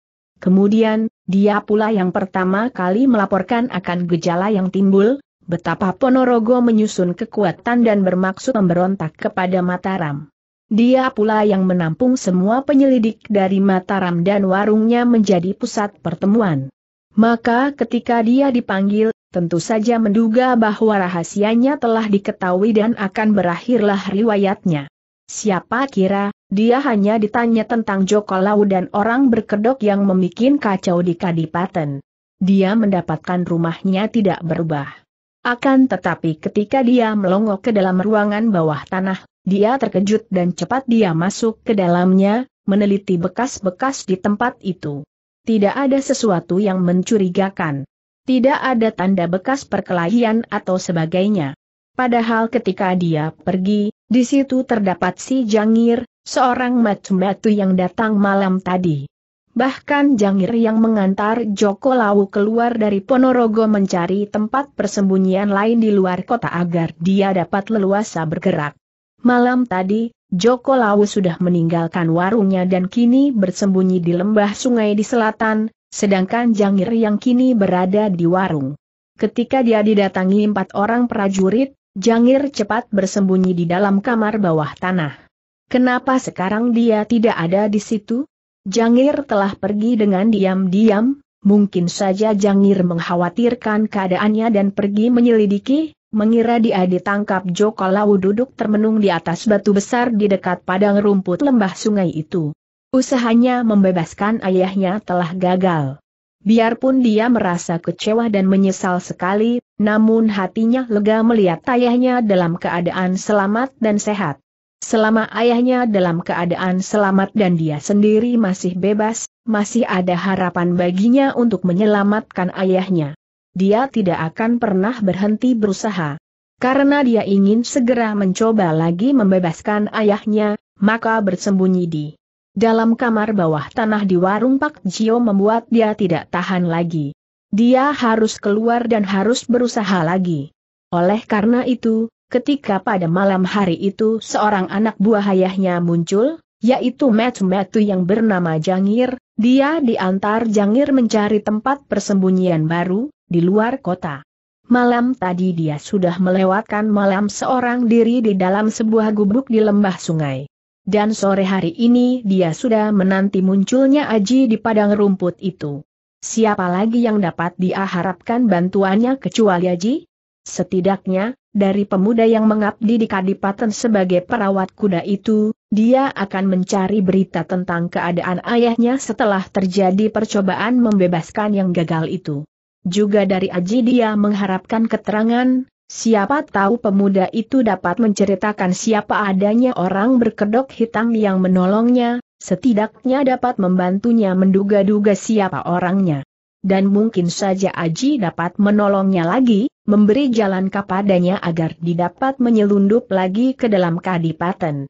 Kemudian, dia pula yang pertama kali melaporkan akan gejala yang timbul, betapa Ponorogo menyusun kekuatan dan bermaksud memberontak kepada Mataram. Dia pula yang menampung semua penyelidik dari Mataram dan warungnya menjadi pusat pertemuan. Maka ketika dia dipanggil, tentu saja menduga bahwa rahasianya telah diketahui dan akan berakhirlah riwayatnya. Siapa kira, dia hanya ditanya tentang Joko Lau dan orang berkedok yang memikin kacau di Kadipaten. Dia mendapatkan rumahnya tidak berubah. Akan tetapi ketika dia melongok ke dalam ruangan bawah tanah, dia terkejut dan cepat dia masuk ke dalamnya, meneliti bekas-bekas di tempat itu. Tidak ada sesuatu yang mencurigakan. Tidak ada tanda bekas perkelahian atau sebagainya. Padahal ketika dia pergi, di situ terdapat si Jangir, seorang matu-matu yang datang malam tadi. Bahkan Jangir yang mengantar Joko Lawu keluar dari Ponorogo mencari tempat persembunyian lain di luar kota agar dia dapat leluasa bergerak. Malam tadi, Joko Lawu sudah meninggalkan warungnya dan kini bersembunyi di lembah sungai di selatan, sedangkan Jangir yang kini berada di warung. Ketika dia didatangi empat orang prajurit, Jangir cepat bersembunyi di dalam kamar bawah tanah. Kenapa sekarang dia tidak ada di situ? Jangir telah pergi dengan diam-diam, mungkin saja Jangir mengkhawatirkan keadaannya dan pergi menyelidiki, mengira dia ditangkap Joko Lau duduk termenung di atas batu besar di dekat padang rumput lembah sungai itu. Usahanya membebaskan ayahnya telah gagal. Biarpun dia merasa kecewa dan menyesal sekali, namun hatinya lega melihat ayahnya dalam keadaan selamat dan sehat. Selama ayahnya dalam keadaan selamat dan dia sendiri masih bebas, masih ada harapan baginya untuk menyelamatkan ayahnya. Dia tidak akan pernah berhenti berusaha. Karena dia ingin segera mencoba lagi membebaskan ayahnya, maka bersembunyi di dalam kamar bawah tanah di warung Pak Jio membuat dia tidak tahan lagi. Dia harus keluar dan harus berusaha lagi. Oleh karena itu, ketika pada malam hari itu seorang anak buah ayahnya muncul, yaitu Matu-Matu yang bernama Jangir, dia diantar Jangir mencari tempat persembunyian baru, di luar kota. Malam tadi dia sudah melewatkan malam seorang diri di dalam sebuah gubuk di lembah sungai. Dan sore hari ini dia sudah menanti munculnya Aji di padang rumput itu. Siapa lagi yang dapat dia harapkan bantuannya kecuali Aji? Setidaknya, dari pemuda yang mengabdi di Kadipaten sebagai perawat kuda itu, dia akan mencari berita tentang keadaan ayahnya setelah terjadi percobaan membebaskan yang gagal itu. Juga dari Aji dia mengharapkan keterangan, Siapa tahu pemuda itu dapat menceritakan siapa adanya orang berkedok hitam yang menolongnya, setidaknya dapat membantunya menduga-duga siapa orangnya. Dan mungkin saja Aji dapat menolongnya lagi, memberi jalan kepadanya agar didapat menyelundup lagi ke dalam kadipaten.